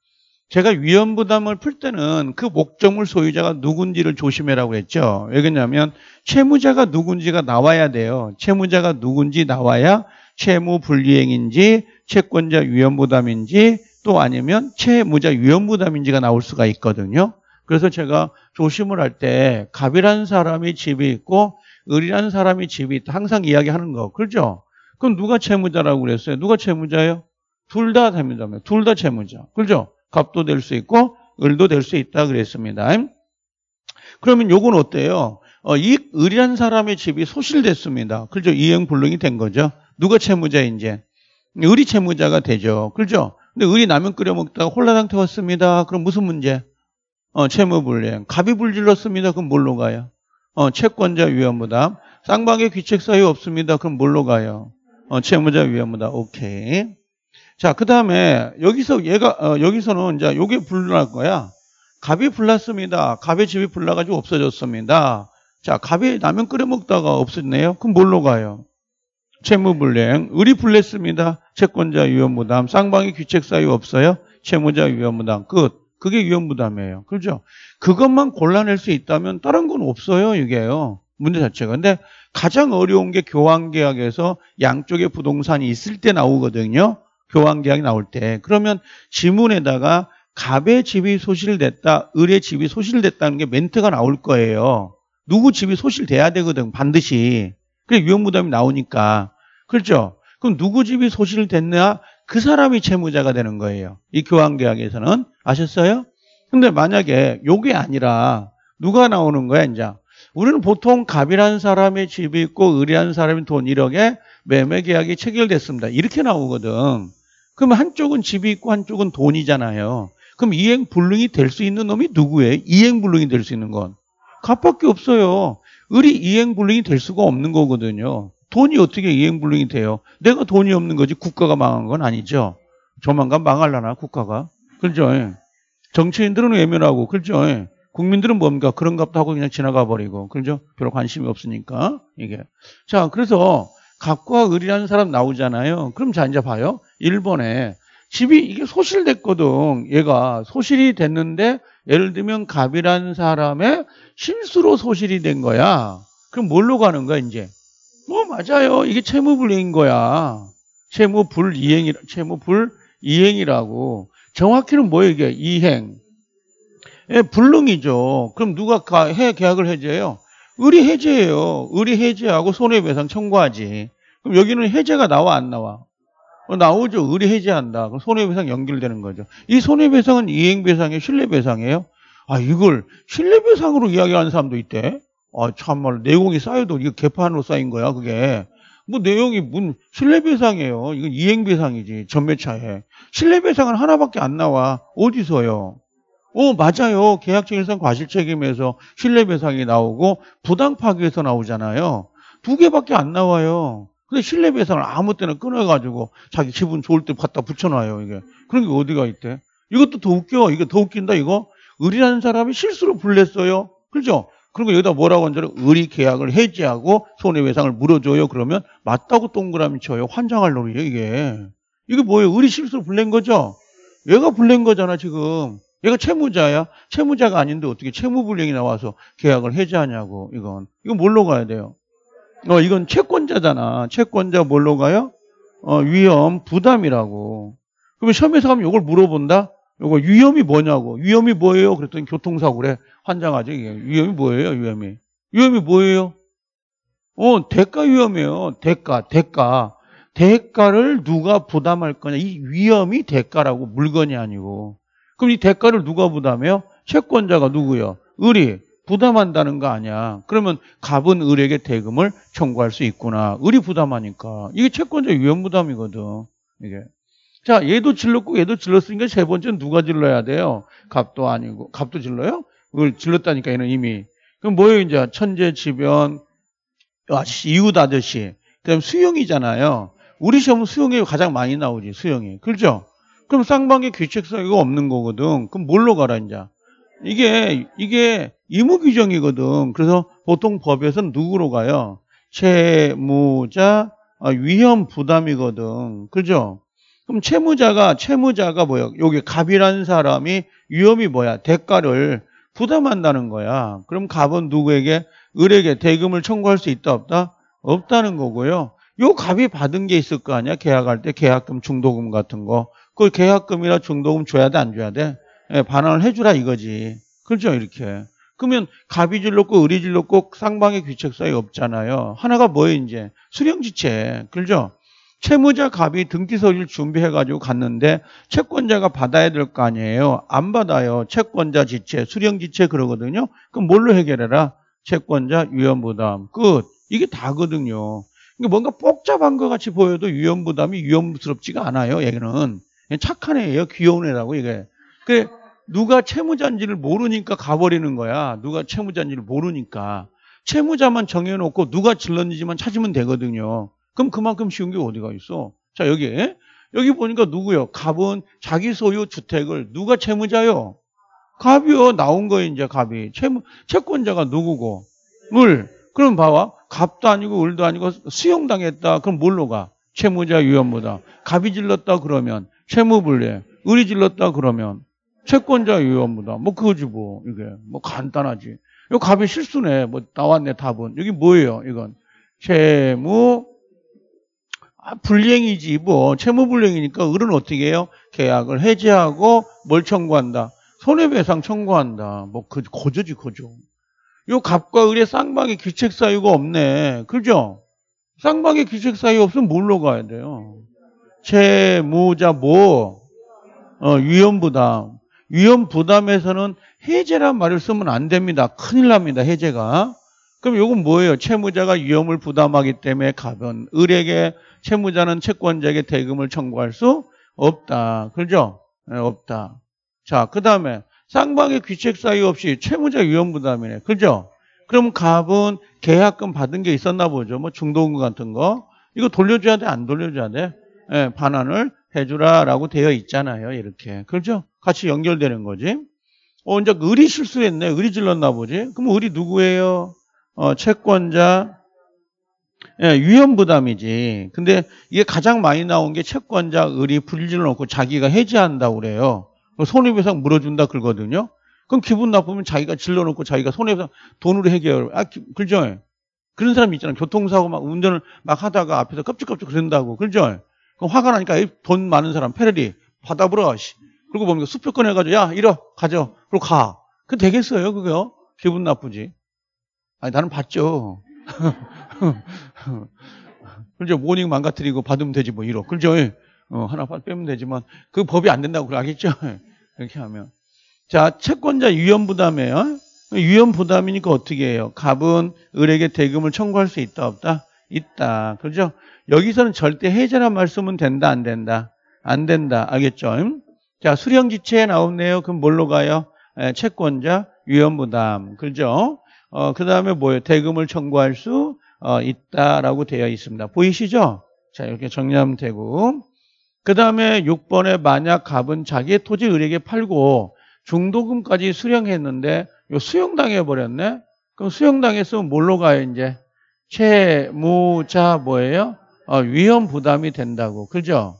제가 위험 부담을 풀 때는 그 목적물 소유자가 누군지를 조심해라고 했죠. 왜 그러냐면 채무자가 누군지가 나와야 돼요. 채무자가 누군지 나와야 채무 불이행인지 채권자 위험 부담인지 또 아니면 채무자 위험부담인지가 나올 수가 있거든요. 그래서 제가 조심을 할 때 갑이라는 사람이 집이 있고 을이라는 사람이 집이 있다 항상 이야기하는 거 그렇죠? 그럼 누가 채무자라고 그랬어요? 누가 채무자예요? 둘다 됩니다. 둘 다 채무자. 그렇죠? 갑도 될 수 있고 을도 될 수 있다 그랬습니다. 그러면 요건 어때요? 어, 이 을이라는 사람의 집이 소실됐습니다. 그렇죠? 이행불능이 된 거죠. 누가 채무자인지. 을이 채무자가 되죠. 그렇죠? 근데 을이 라면 끓여 먹다가 혼란상 태왔습니다 그럼 무슨 문제? 어, 채무불이행. 갑이 불질렀습니다. 그럼 뭘로 가요? 어, 채권자 위험부담. 쌍방의 귀책 사유 없습니다. 그럼 뭘로 가요? 어, 채무자 위험부담. 오케이. 자, 그 다음에 여기서 얘가, 어, 여기서는 이제 요게 불날 거야. 갑이 불났습니다. 갑의 집이 불나가지고 없어졌습니다. 자, 갑이 라면 끓여 먹다가 없어졌네요. 그럼 뭘로 가요? 채무불량, 의리불냈습니다. 채권자 위험부담, 쌍방이 귀책 사유 없어요. 채무자 위험부담 끝. 그게 위험부담이에요. 그렇죠? 그것만 골라낼 수 있다면 다른 건 없어요. 이게요. 문제 자체가. 근데 가장 어려운 게 교환계약에서 양쪽에 부동산이 있을 때 나오거든요. 교환계약이 나올 때. 그러면 지문에다가 갑의 집이 소실됐다, 을의 집이 소실됐다는 게 멘트가 나올 거예요. 누구 집이 소실돼야 되거든, 반드시. 그래 위험 부담이 나오니까 그렇죠? 그럼 누구 집이 소실됐냐? 그 사람이 채무자가 되는 거예요. 이 교환계약에서는 아셨어요? 근데 만약에 요게 아니라 누가 나오는 거야 이제? 우리는 보통 갑이라는 사람의 집이 있고 을이라는 사람이돈 1억에 매매 계약이 체결됐습니다. 이렇게 나오거든. 그럼 한쪽은 집이 있고 한쪽은 돈이잖아요. 그럼 이행불능이 될 수 있는 놈이 누구예요? 이행불능이 될 수 있는 건. 갑밖에 없어요. 을이 이행불능이 될 수가 없는 거거든요. 돈이 어떻게 이행불능이 돼요? 내가 돈이 없는 거지 국가가 망한 건 아니죠. 조만간 망할라나 국가가. 그렇죠. 예. 정치인들은 외면하고 그렇죠. 예. 국민들은 뭡니까? 그런갑도 하고 그냥 지나가 버리고. 그렇죠? 별로 관심이 없으니까. 이게. 자, 그래서 각과 을이라는 사람 나오잖아요. 그럼 자, 이제 봐요. 일본에 집이 이게 소실됐거든. 얘가 소실이 됐는데 예를 들면 갑이라는 사람의 실수로 소실이 된 거야. 그럼 뭘로 가는 거야 이제? 뭐 맞아요. 이게 채무불이인 거야. 채무불이행이 채무불이행이라고. 정확히는 뭐예요 이게? 이행. 예, 불능이죠. 그럼 누가 가, 해 계약을 해제해요? 의리 해제예요. 의리 해제하고 손해배상 청구하지. 그럼 여기는 해제가 나와 안 나와? 어, 나오죠. 의뢰 해지한다. 그럼 손해배상 연결되는 거죠. 이 손해배상은 이행배상이에요? 신뢰배상이에요? 아, 이걸 신뢰배상으로 이야기하는 사람도 있대. 아, 참말로 내용이 쌓여도 이게 개판으로 쌓인 거야, 그게. 뭐 내용이 문 신뢰배상이에요. 이건 이행배상이지. 전매차에. 신뢰배상은 하나밖에 안 나와. 어디서요? 어, 맞아요. 계약적일상 과실책임에서 신뢰배상이 나오고 부당파기에서 나오잖아요. 두 개밖에 안 나와요. 근데 실내 배상을 아무 때나 끊어가지고 자기 기분 좋을 때 갖다 붙여놔요, 이게. 그런 게 어디가 있대? 이것도 더 웃겨. 이게 더 웃긴다, 이거. 의리라는 사람이 실수로 불냈어요. 그죠? 렇 그리고 여기다 뭐라고 한자면 의리 계약을 해지하고 손해배상을 물어줘요. 그러면 맞다고 동그라미 쳐요. 환장할 놀이에요, 이게. 이게 뭐예요? 의리 실수로 불낸 거죠? 얘가 불낸 거잖아, 지금. 얘가 채무자야. 채무자가 아닌데 어떻게 채무불량이 나와서 계약을 해지하냐고, 이건. 이건 뭘로 가야 돼요? 어, 이건 채권자잖아. 채권자 뭘로 가요? 어, 위험 부담이라고. 그러면 시험에서 가면 이걸 물어본다? 이거 위험이 뭐냐고. 위험이 뭐예요? 그랬더니 교통사고래. 환장하죠. 이게. 위험이 뭐예요? 위험이. 위험이 뭐예요? 어, 대가 위험이에요. 대가, 대가. 대가를 누가 부담할 거냐. 이 위험이 대가라고 물건이 아니고. 그럼 이 대가를 누가 부담해요? 채권자가 누구요? 의리. 부담한다는 거 아니야. 그러면 갑은 을에게 대금을 청구할 수 있구나. 을이 부담하니까. 이게 채권자의 위험부담이거든. 이게. 자, 얘도 질렀고 얘도 질렀으니까 세 번째는 누가 질러야 돼요? 갑도 아니고. 갑도 질러요? 을 질렀다니까 얘는 이미. 그럼 뭐예요, 이제? 천재, 지변, 아저씨, 이웃 아저씨. 그다음 수용이잖아요. 우리 시험은 수용이 가장 많이 나오지, 수용이. 그렇죠? 그럼 쌍방의 규칙성이 없는 거거든. 그럼 뭘로 가라, 이제? 이게 이게 의무 규정이거든. 그래서 보통 법에서는 누구로 가요? 채무자 아, 위험 부담이거든. 그죠? 그럼 채무자가 채무자가 뭐야? 여기 갑이라는 사람이 위험이 뭐야? 대가를 부담한다는 거야. 그럼 갑은 누구에게 을에게 대금을 청구할 수 있다 없다? 없다는 거고요. 요 갑이 받은 게 있을 거 아니야? 계약할 때 계약금, 중도금 같은 거. 그 계약금이나 중도금 줘야 돼, 안 줘야 돼? 예, 반환을 해주라 이거지. 그렇죠? 이렇게. 그러면 갑이질 높고 의리질 높고 상방의 귀책 사이 없잖아요. 하나가 뭐예요, 이제? 수령지체. 그렇죠? 채무자 갑이 등기서류를 준비해가지고 갔는데 채권자가 받아야 될 거 아니에요. 안 받아요. 채권자 지체, 수령지체 그러거든요. 그럼 뭘로 해결해라? 채권자 유연부담. 끝. 이게 다거든요. 그러니까 뭔가 복잡한 것 같이 보여도 유연부담이 유연스럽지가 않아요. 얘는 착한 애예요. 귀여운 애라고 이게. 그래 누가 채무자인지를 모르니까 가버리는 거야. 누가 채무자인지를 모르니까. 채무자만 정해놓고 누가 질렀는지만 찾으면 되거든요. 그럼 그만큼 쉬운 게 어디가 있어? 자, 여기. 여기 보니까 누구요? 갑은 자기 소유 주택을 누가 채무자요? 갑이요. 나온 거 이제 갑이. 채무, 채권자가 누구고? 을. 그럼 봐봐. 갑도 아니고 을도 아니고 수용당했다. 그럼 뭘로 가? 채무자 유연보다. 갑이 질렀다 그러면 채무불례. 을이 질렀다 그러면 채권자 유효합니다. 뭐 그거지 뭐 이게 뭐 간단하지. 요갑이 실수네. 뭐 나왔네 답은. 여기 뭐예요? 이건 채무 아, 불이행이지 뭐 채무 불이행이니까 을은 어떻게 해요? 계약을 해지하고 뭘 청구한다? 손해배상 청구한다. 뭐그 거저지 거죠. 요 갑과 을의 쌍방의 귀책 사유가 없네. 그죠? 쌍방의 귀책 사유 없으면 뭘로 가야 돼요? 채무자 뭐 어, 위험부담 위험 부담에서는 해제란 말을 쓰면 안 됩니다. 큰일 납니다. 해제가. 그럼 이건 뭐예요? 채무자가 위험을 부담하기 때문에 가변. 을에게 채무자는 채권자에게 대금을 청구할 수 없다. 그죠? 네, 없다. 자, 그 다음에 쌍방의 귀책 사유 없이 채무자 위험 부담이네. 그죠? 그럼 갑은 계약금 받은 게 있었나 보죠. 뭐 중도금 같은 거. 이거 돌려줘야 돼? 안 돌려줘야 돼? 네, 반환을 해주라라고 되어 있잖아요. 이렇게. 그렇죠? 같이 연결되는 거지. 어, 이제 을이 실수했네. 을이 질렀나 보지. 그럼 을이 누구예요? 어, 채권자. 예, 위험 부담이지. 근데 이게 가장 많이 나온 게 채권자 을이 불질러 놓고 자기가 해지한다 그래요. 그 손해배상 물어준다 그러거든요. 그럼 기분 나쁘면 자기가 질러놓고 자기가 손해배상 돈으로 해결. 아, 그죠? 그런 사람이 있잖아 교통사고 막 운전을 막 하다가 앞에서 껍질껍질 그런다고. 그죠? 화가 나니까 돈 많은 사람 페레리 받아보라. 그리고 뭡니까? 수표권 해가지고 야 이러 가져. 그리고 가. 그 되겠어요 그거요? 기분 나쁘지. 아니 나는 봤죠 그죠 모닝 망가뜨리고 받으면 되지 뭐 이러. 그죠? 어, 하나 빼면 되지만 그 법이 안 된다고 그래 알겠죠? 이렇게 하면 자 채권자 유연 부담이에요. 유연 부담이니까 어떻게 해요? 갑은 을에게 대금을 청구할 수 있다 없다? 있다. 그죠? 여기서는 절대 해제란 말씀은 된다, 안 된다? 안 된다. 알겠죠? 음? 자, 수령 지체에 나오네요. 그럼 뭘로 가요? 채권자 위험 부담. 그죠? 어, 그 다음에 뭐예요? 대금을 청구할 수 어, 있다라고 되어 있습니다. 보이시죠? 자, 이렇게 정리하면 되고. 그 다음에 6번에 만약 갑은 자기의 토지 의 을에게 팔고 중도금까지 수령했는데 요 수용당해 버렸네. 그럼 수용당했으면 뭘로 가요, 이제? 채무자 뭐예요? 어, 위험 부담이 된다고. 그죠?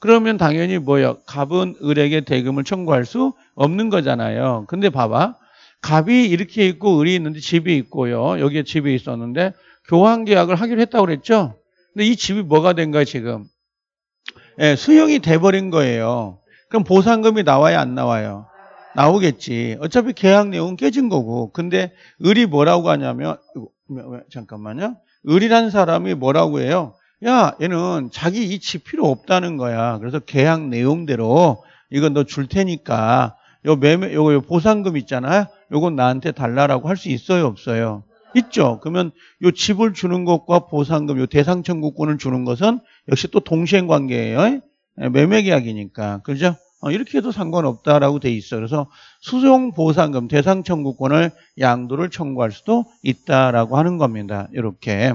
그러면 당연히 뭐예요? 갑은 을에게 대금을 청구할 수 없는 거잖아요. 근데 봐봐. 갑이 이렇게 있고 을이 있는데 집이 있고요. 여기에 집이 있었는데 교환 계약을 하기로 했다고 그랬죠? 근데 이 집이 뭐가 된 거야, 지금? 예, 수용이 돼버린 거예요. 그럼 보상금이 나와야 안 나와요? 나오겠지. 어차피 계약 내용은 깨진 거고. 근데 을이 뭐라고 하냐면, 잠깐만요. 을이라는 사람이 뭐라고 해요? 야, 얘는 자기 이치 필요 없다는 거야. 그래서 계약 내용대로 이건 너 줄 테니까 요 매매 요거 보상금 있잖아. 요건 나한테 달라라고 할 수 있어요, 없어요? 있죠. 그러면 요 집을 주는 것과 보상금 요 대상 청구권을 주는 것은 역시 또 동시행 관계예요. 예? 매매 계약이니까. 그죠? 어, 이렇게 해도 상관없다라고 돼 있어요. 그래서 수송보상금 대상 청구권을 양도를 청구할 수도 있다라고 하는 겁니다. 이렇게.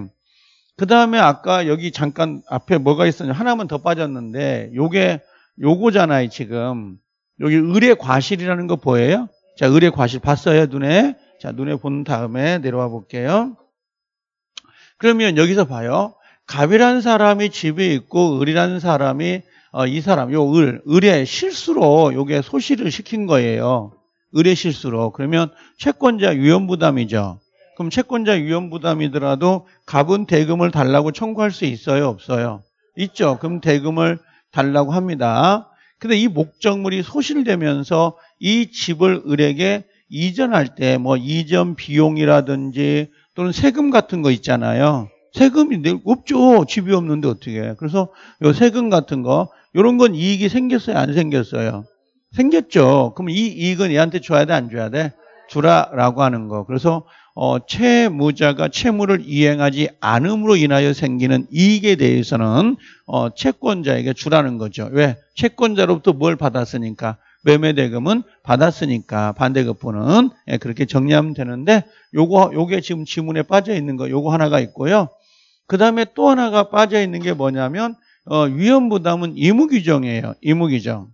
그 다음에 아까 여기 잠깐 앞에 뭐가 있었냐 하나만 더 빠졌는데 요게 요거잖아요 지금 여기 의뢰 과실이라는 거 보여요? 자 의뢰 과실 봤어요 눈에? 자 눈에 본 다음에 내려와 볼게요 그러면 여기서 봐요 갑이라는 사람이 집에 있고 을이라는 사람이 어, 이 사람, 요 을, 을의 실수로 요게 소실을 시킨 거예요. 을의 실수로. 그러면 채권자 유연부담이죠. 그럼 채권자 유연부담이더라도 갑은 대금을 달라고 청구할 수 있어요? 없어요? 있죠. 그럼 대금을 달라고 합니다. 근데 이 목적물이 소실되면서 이 집을 을에게 이전할 때 뭐 이전 비용이라든지 또는 세금 같은 거 있잖아요. 세금이 없죠. 집이 없는데 어떻게. 해. 그래서 요 세금 같은 거 이런 건 이익이 생겼어요? 안 생겼어요? 생겼죠. 그럼 이 이익은 얘한테 줘야 돼? 안 줘야 돼? 주라라고 하는 거. 그래서 어, 채무자가 채무를 이행하지 않음으로 인하여 생기는 이익에 대해서는 어, 채권자에게 주라는 거죠. 왜? 채권자로부터 뭘 받았으니까. 매매 대금은 받았으니까 반대급부는 예, 그렇게 정리하면 되는데 요거 요게 지금 지문에 빠져 있는 거 요거 하나가 있고요. 그다음에 또 하나가 빠져 있는 게 뭐냐면 어, 위험 부담은 의무 규정이에요. 의무 규정.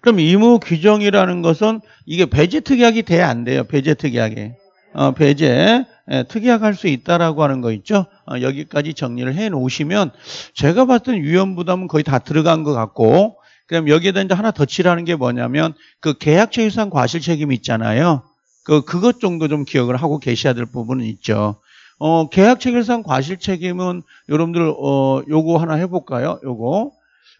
그럼 의무 규정이라는 것은 이게 배제 특약이 돼야 안 돼요. 배제 특약이. 어, 배제 예, 특약할 수 있다라고 하는 거 있죠. 어, 여기까지 정리를 해 놓으시면 제가 봤던 위험 부담은 거의 다 들어간 것 같고 그럼 여기에다 이제 하나 더 칠하는 게 뭐냐면 그 계약체유상 과실 책임 있잖아요. 그 그것 정도 좀 기억을 하고 계셔야 될 부분은 있죠. 어, 계약 체결상 과실 책임은 여러분들 어, 요거 하나 해볼까요? 요거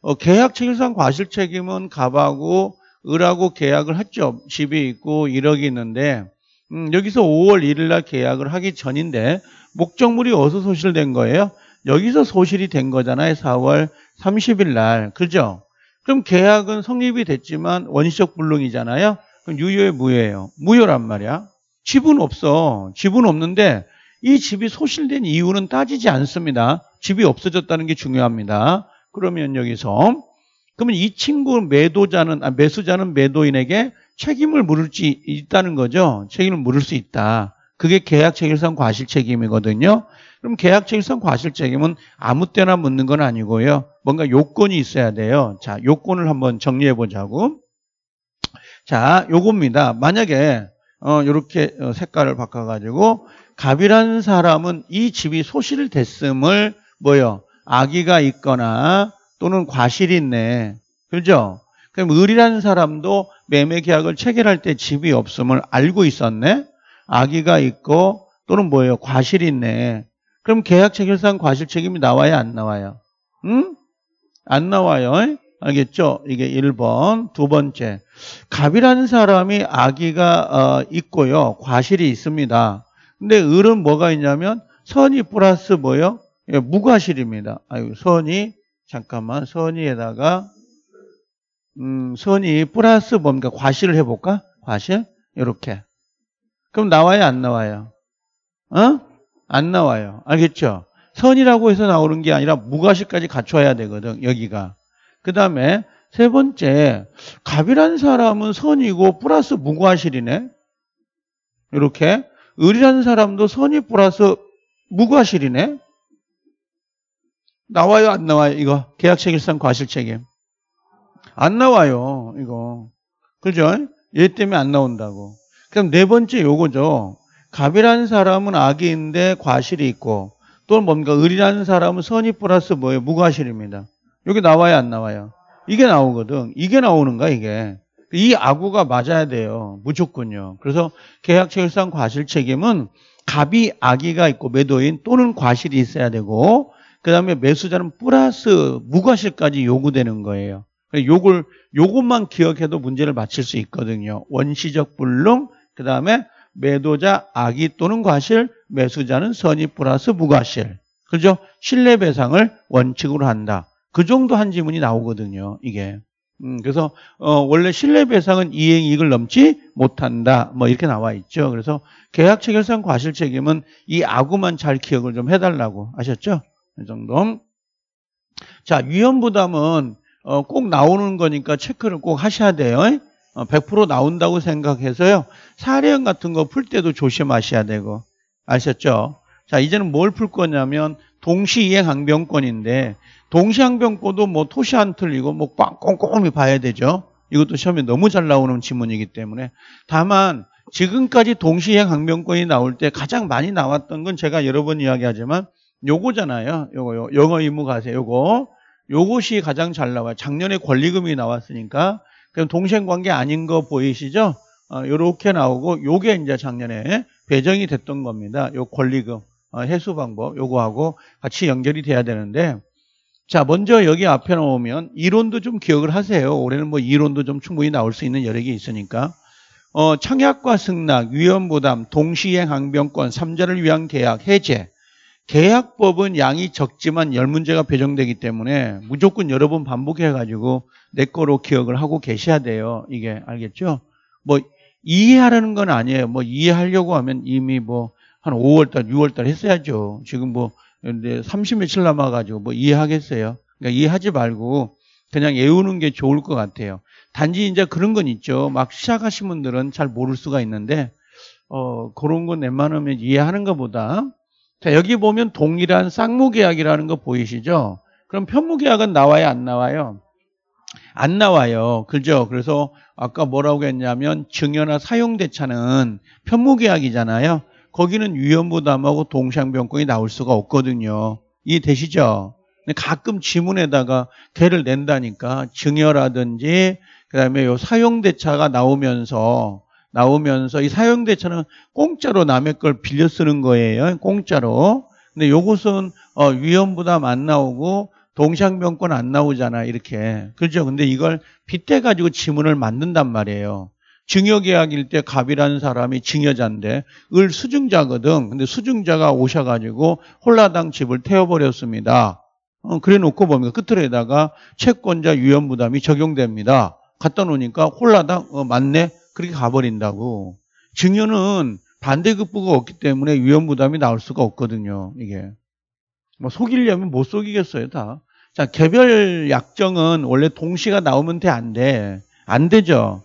어, 계약 체결상 과실 책임은 갑하고 을하고 계약을 했죠. 집이 있고 1억이 있는데 음, 여기서 5월 1일 날 계약을 하기 전인데 목적물이 어디서 소실된 거예요? 여기서 소실이 된 거잖아요. 4월 30일 날. 그죠? 그럼 계약은 성립이 됐지만 원시적 불능이잖아요. 그럼 유효의 무효예요. 무효란 말이야. 집은 없어. 집은 없는데 이 집이 소실된 이유는 따지지 않습니다. 집이 없어졌다는 게 중요합니다. 그러면 여기서 그러면 이 친구 매도자는 아, 매수자는 매도인에게 책임을 물을 수 있다는 거죠. 책임을 물을 수 있다. 그게 계약 책임상 과실 책임이거든요. 그럼 계약 책임상 과실 책임은 아무 때나 묻는 건 아니고요. 뭔가 요건이 있어야 돼요. 자, 요건을 한번 정리해 보자고. 자, 요겁니다. 만약에 어, 이렇게 어, 색깔을 바꿔가지고 갑이라는 사람은 이 집이 소실 됐음을 뭐요? 아기가 있거나 또는 과실이 있네. 그죠? 그럼 을이라는 사람도 매매 계약을 체결할 때 집이 없음을 알고 있었네. 아기가 있고 또는 뭐예요? 과실이 있네. 그럼 계약 체결상 과실 책임이 나와요안 나와요? 응? 안 나와요. 알겠죠? 이게 1번. 두 번째. 갑이라는 사람이 아기가 어, 있고요. 과실이 있습니다. 근데 을은 뭐가 있냐면 선이 플러스 뭐요? 예, 무과실입니다. 아유 선이 잠깐만 선이에다가 음, 선이 플러스 뭡니까 과실을 해볼까? 과실 이렇게. 그럼 나와요 안 나와요? 어? 안 나와요. 알겠죠? 선이라고 해서 나오는 게 아니라 무과실까지 갖춰야 되거든 여기가. 그 다음에 세 번째 갑이란 사람은 선이고 플러스 무과실이네. 이렇게 의리라는 사람도 선이 불러스 무과실이네. 나와요, 안 나와요, 이거? 계약체결상 과실책임. 안 나와요, 이거. 그죠? 얘 때문에 안 나온다고. 그럼 네 번째 요거죠. 갑이라는 사람은 악인데 과실이 있고, 또 뭔가 을이라는 사람은 선이 플러스 뭐예요? 무과실입니다. 여기 나와요, 안 나와요? 이게 나오거든. 이게 나오는 가 이게. 이 아구가 맞아야 돼요. 무조건요. 그래서 계약체결상 과실책임은 갑이 아기가 있고 매도인 또는 과실이 있어야 되고 그 다음에 매수자는 플러스 무과실까지 요구되는 거예요. 요걸 요것만 기억해도 문제를 맞힐 수 있거든요. 원시적 불능 그 다음에 매도자 아기 또는 과실 매수자는 선입 플러스 무과실 그죠? 신뢰배상을 원칙으로 한다. 그 정도 한 지문이 나오거든요. 이게. 음, 그래서 어, 원래 신뢰 배상은 이행 이익을 넘지 못한다. 뭐 이렇게 나와 있죠. 그래서 계약 체결상 과실 책임은 이 아구만 잘 기억을 좀 해달라고 아셨죠? 이 정도. 자 위험 부담은 어, 꼭 나오는 거니까 체크를 꼭 하셔야 돼요. 100% 어, 나온다고 생각해서요. 사례형 같은 거 풀 때도 조심하셔야 되고 아셨죠? 자 이제는 뭘 풀 거냐면 동시이행 항변권인데 동시항변권도 뭐 토시 안 틀리고 뭐 꼼꼼히 봐야 되죠. 이것도 시험에 너무 잘 나오는 지문이기 때문에 다만 지금까지 동시행 항변권이 나올 때 가장 많이 나왔던 건 제가 여러 번 이야기하지만 요거잖아요. 요거 요 영어 의무 가세 요거 요것이 가장 잘 나와요. 작년에 권리금이 나왔으니까 그럼 동생 관계 아닌 거 보이시죠? 이렇게 어, 나오고 요게 이제 작년에 배정이 됐던 겁니다. 요 권리금 어, 해수 방법 요거하고 같이 연결이 돼야 되는데 자, 먼저 여기 앞에 나오면 이론도 좀 기억을 하세요. 올해는 뭐 이론도 좀 충분히 나올 수 있는 여력이 있으니까. 어, 청약과 승낙, 위험부담, 동시행 항변권, 3자를 위한 계약, 해제. 계약법은 양이 적지만 열문제가 배정되기 때문에 무조건 여러 번 반복해가지고 내 거로 기억을 하고 계셔야 돼요. 이게 알겠죠? 뭐 이해하라는 건 아니에요. 뭐 이해하려고 하면 이미 뭐 한 5월달, 6월달 했어야죠. 지금 뭐 근데 30몇칠 남아가지고 뭐 이해하겠어요? 그러니까 이해하지 말고 그냥 외우는 게 좋을 것 같아요. 단지 이제 그런 건 있죠. 막 시작하신 분들은 잘 모를 수가 있는데, 어, 그런 건 웬만하면 이해하는 것보다. 자, 여기 보면 동일한 쌍무계약이라는 거 보이시죠? 그럼 편무계약은 나와요? 안 나와요? 안 나와요. 그죠? 그래서 아까 뭐라고 했냐면 증여나 사용대차는 편무계약이잖아요. 거기는 위험부담하고 동상병권이 나올 수가 없거든요. 이해되시죠? 가끔 지문에다가 개를 낸다니까 증여라든지 그다음에 요 사용대차가 나오면서 나오면서 이 사용대차는 공짜로 남의 걸 빌려 쓰는 거예요. 공짜로. 근데 요것은 어, 위험부담 안 나오고 동상명권 안 나오잖아 이렇게 그죠? 렇 근데 이걸 빗대 가지고 지문을 만든단 말이에요. 증여계약일 때 갑이라는 사람이 증여자인데 을 수증자거든. 근데 수증자가 오셔가지고 홀라당 집을 태워버렸습니다. 어, 그래 놓고 보면 그 끝으로에다가 채권자 유연부담이 적용됩니다. 갖다 놓으니까 홀라당 어, 맞네 그렇게 가버린다고. 증여는 반대급부가 없기 때문에 유연부담이 나올 수가 없거든요. 이게 뭐 속이려면 못 속이겠어요 다. 자 개별 약정은 원래 동시가 나오면 돼안 돼. 안 되죠.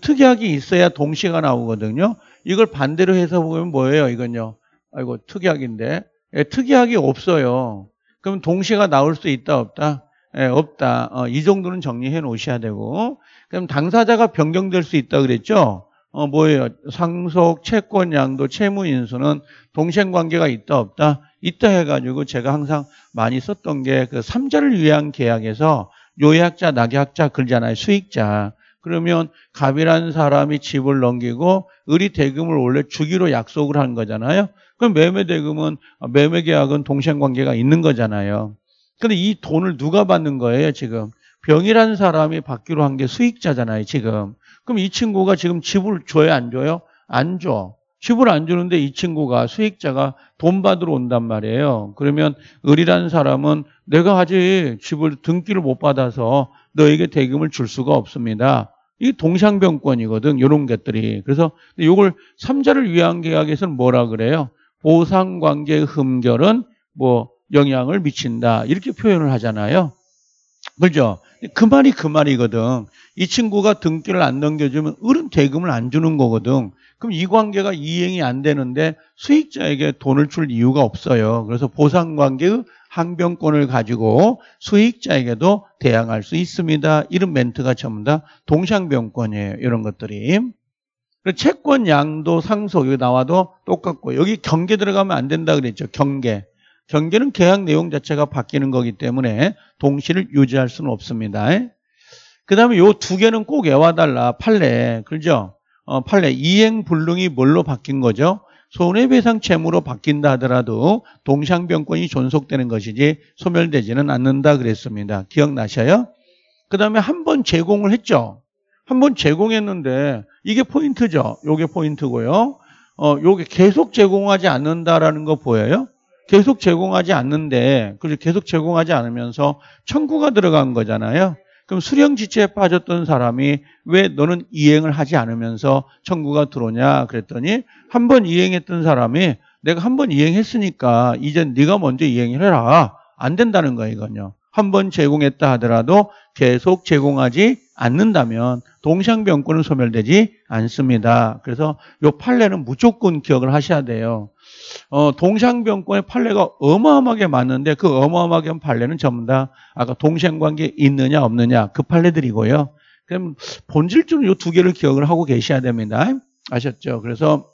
특약이 있어야 동시가 나오거든요. 이걸 반대로 해서 보면 뭐예요? 이건요. 아이고 특약인데 예, 특약이 없어요. 그럼 동시가 나올 수 있다 없다? 예, 없다. 어, 이 정도는 정리해 놓으셔야 되고 그럼 당사자가 변경될 수 있다 그랬죠? 어, 뭐예요? 상속, 채권 양도, 채무 인수는 동생 관계가 있다 없다? 있다 해가지고 제가 항상 많이 썼던 게그3자를 위한 계약에서 요약자, 낙약자, 글자나 수익자 그러면 갑이라는 사람이 집을 넘기고 을이 대금을 원래 주기로 약속을 한 거잖아요. 그럼 매매 대금은 어, 매매 계약은 동생 관계가 있는 거잖아요. 근데 이 돈을 누가 받는 거예요, 지금? 병이라는 사람이 받기로 한 게 수익자잖아요, 지금. 그럼 이 친구가 지금 집을 줘야 안 줘요? 안 줘. 집을 안 주는데 이 친구가 수익자가 돈 받으러 온단 말이에요. 그러면 을이라는 사람은 내가 아직 집을 등기를 못 받아서 너에게 대금을 줄 수가 없습니다. 이 동상병권이거든. 요런 것들이. 그래서 이걸 3자를 위한 계약에서는 뭐라 그래요? 보상관계 흠결은 뭐 영향을 미친다. 이렇게 표현을 하잖아요. 그죠? 그 말이 그 말이거든. 이 친구가 등기를 안 넘겨주면 을은 대금을 안 주는 거거든. 그럼 이 관계가 이행이 안 되는데 수익자에게 돈을 줄 이유가 없어요. 그래서 보상관계의 항변권을 가지고 수익자에게도 대항할 수 있습니다. 이런 멘트가 전부 다 동상변권이에요. 이런 것들이. 채권 양도 상속 여기 나와도 똑같고 여기 경계 들어가면 안 된다 그랬죠. 경계. 경계는 계약 내용 자체가 바뀌는 거기 때문에 동시를 유지할 수는 없습니다. 그 다음에 요 두 개는 꼭 외워달라. 판례. 그죠? 어, 판례. 이행 불능이 뭘로 바뀐 거죠? 손해배상 채무로 바뀐다 하더라도 동상병권이 존속되는 것이지 소멸되지는 않는다 그랬습니다. 기억나셔요? 그 다음에 한 번 제공을 했죠. 한 번 제공했는데 이게 포인트죠. 요게 포인트고요. 어, 요게 계속 제공하지 않는다라는 거 보여요? 계속 제공하지 않는데, 그리고 계속 제공하지 않으면서 청구가 들어간 거잖아요. 그럼 수령지체에 빠졌던 사람이 왜 너는 이행을 하지 않으면서 청구가 들어오냐 그랬더니 한 번 이행했던 사람이 내가 한 번 이행했으니까 이젠 네가 먼저 이행을 해라. 안 된다는 거야 이건요. 한 번 제공했다 하더라도 계속 제공하지 않는다면 동상병권은 소멸되지 않습니다. 그래서 요 판례는 무조건 기억을 하셔야 돼요. 어, 동상병권의 판례가 어마어마하게 많은데 그 어마어마하게 한 판례는 전부 다 아까 동생관계 있느냐 없느냐 그 판례들이고요. 그럼 본질적으로 이 두 개를 기억을 하고 계셔야 됩니다. 아셨죠? 그래서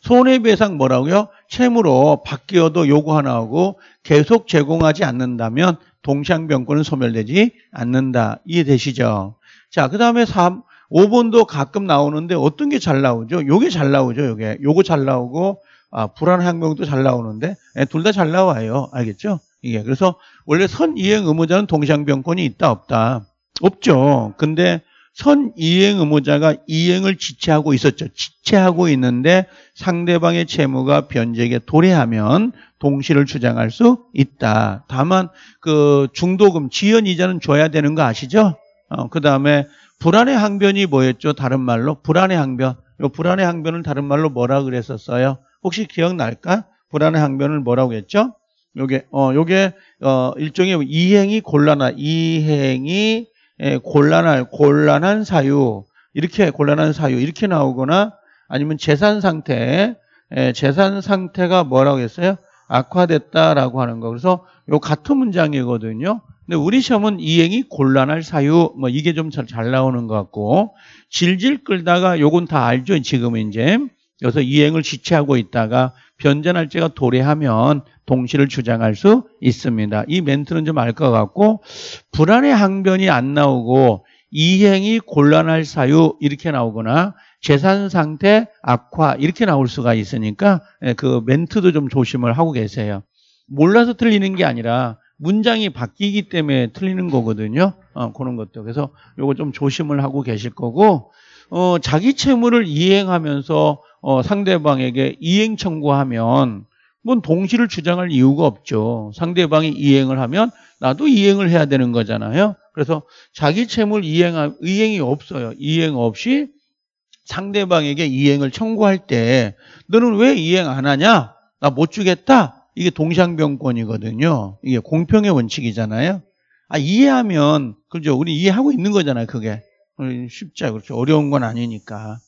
손해배상 뭐라고요? 채무로 바뀌어도 요구 하나 하고 계속 제공하지 않는다면 동상병권은 소멸되지 않는다. 이해되시죠? 자, 그 다음에 3, 5번도 가끔 나오는데 어떤 게 잘 나오죠? 요게 잘 나오죠, 요게. 요거 잘 나오고 아, 불안한 경우도 잘 나오는데 예, 둘 다 잘 나와요. 알겠죠? 이게 그래서 원래 선 이행 의무자는 동시항변권이 있다 없다 없죠. 근데 선 이행 의무자가 이행을 지체하고 있었죠. 지체하고 있는데 상대방의 채무가 변제에 도래하면 동시를 주장할 수 있다. 다만 그 중도금 지연 이자는 줘야 되는 거 아시죠? 어, 그 다음에 불안의 항변이 뭐였죠? 다른 말로 불안의 항변. 이 불안의 항변을 다른 말로 뭐라 그랬었어요? 혹시 기억날까? 불안의 항변을 뭐라고 했죠? 요게 어 요게 어 일종의 이행이 곤란한 이행이 에, 예, 곤란할 곤란한 사유 이렇게 곤란한 사유 이렇게 나오거나 아니면 재산 상태 에, 예, 재산 상태가 뭐라고 했어요? 악화됐다라고 하는 거. 그래서 요 같은 문장이거든요. 근데 우리 시험은 이행이 곤란할 사유 뭐 이게 좀 잘 잘 나오는 것 같고 질질 끌다가 요건 다 알죠 지금 이제 여기서 이행을 지체하고 있다가 변전할지가 도래하면 동시를 주장할 수 있습니다. 이 멘트는 좀 알 것 같고 불안의 항변이 안 나오고 이행이 곤란할 사유 이렇게 나오거나 재산 상태 악화 이렇게 나올 수가 있으니까 예, 그 멘트도 좀 조심을 하고 계세요. 몰라서 틀리는 게 아니라 문장이 바뀌기 때문에 틀리는 거거든요. 어, 그런 것도. 그래서 요거 좀 조심을 하고 계실 거고 어, 자기 채무를 이행하면서 어, 상대방에게 이행 청구하면 뭔 동시를 주장할 이유가 없죠. 상대방이 이행을 하면 나도 이행을 해야 되는 거잖아요. 그래서 자기 채무를 이행 이행이 없어요. 이행 없이 상대방에게 이행을 청구할 때 너는 왜 이행 안 하냐? 나 못 주겠다. 이게 동상병권이거든요. 이게 공평의 원칙이잖아요. 아, 이해하면 그죠? 우리 이해하고 있는 거잖아요, 그게. 어, 쉽지 않고 그렇게 어려운 건 아니니까.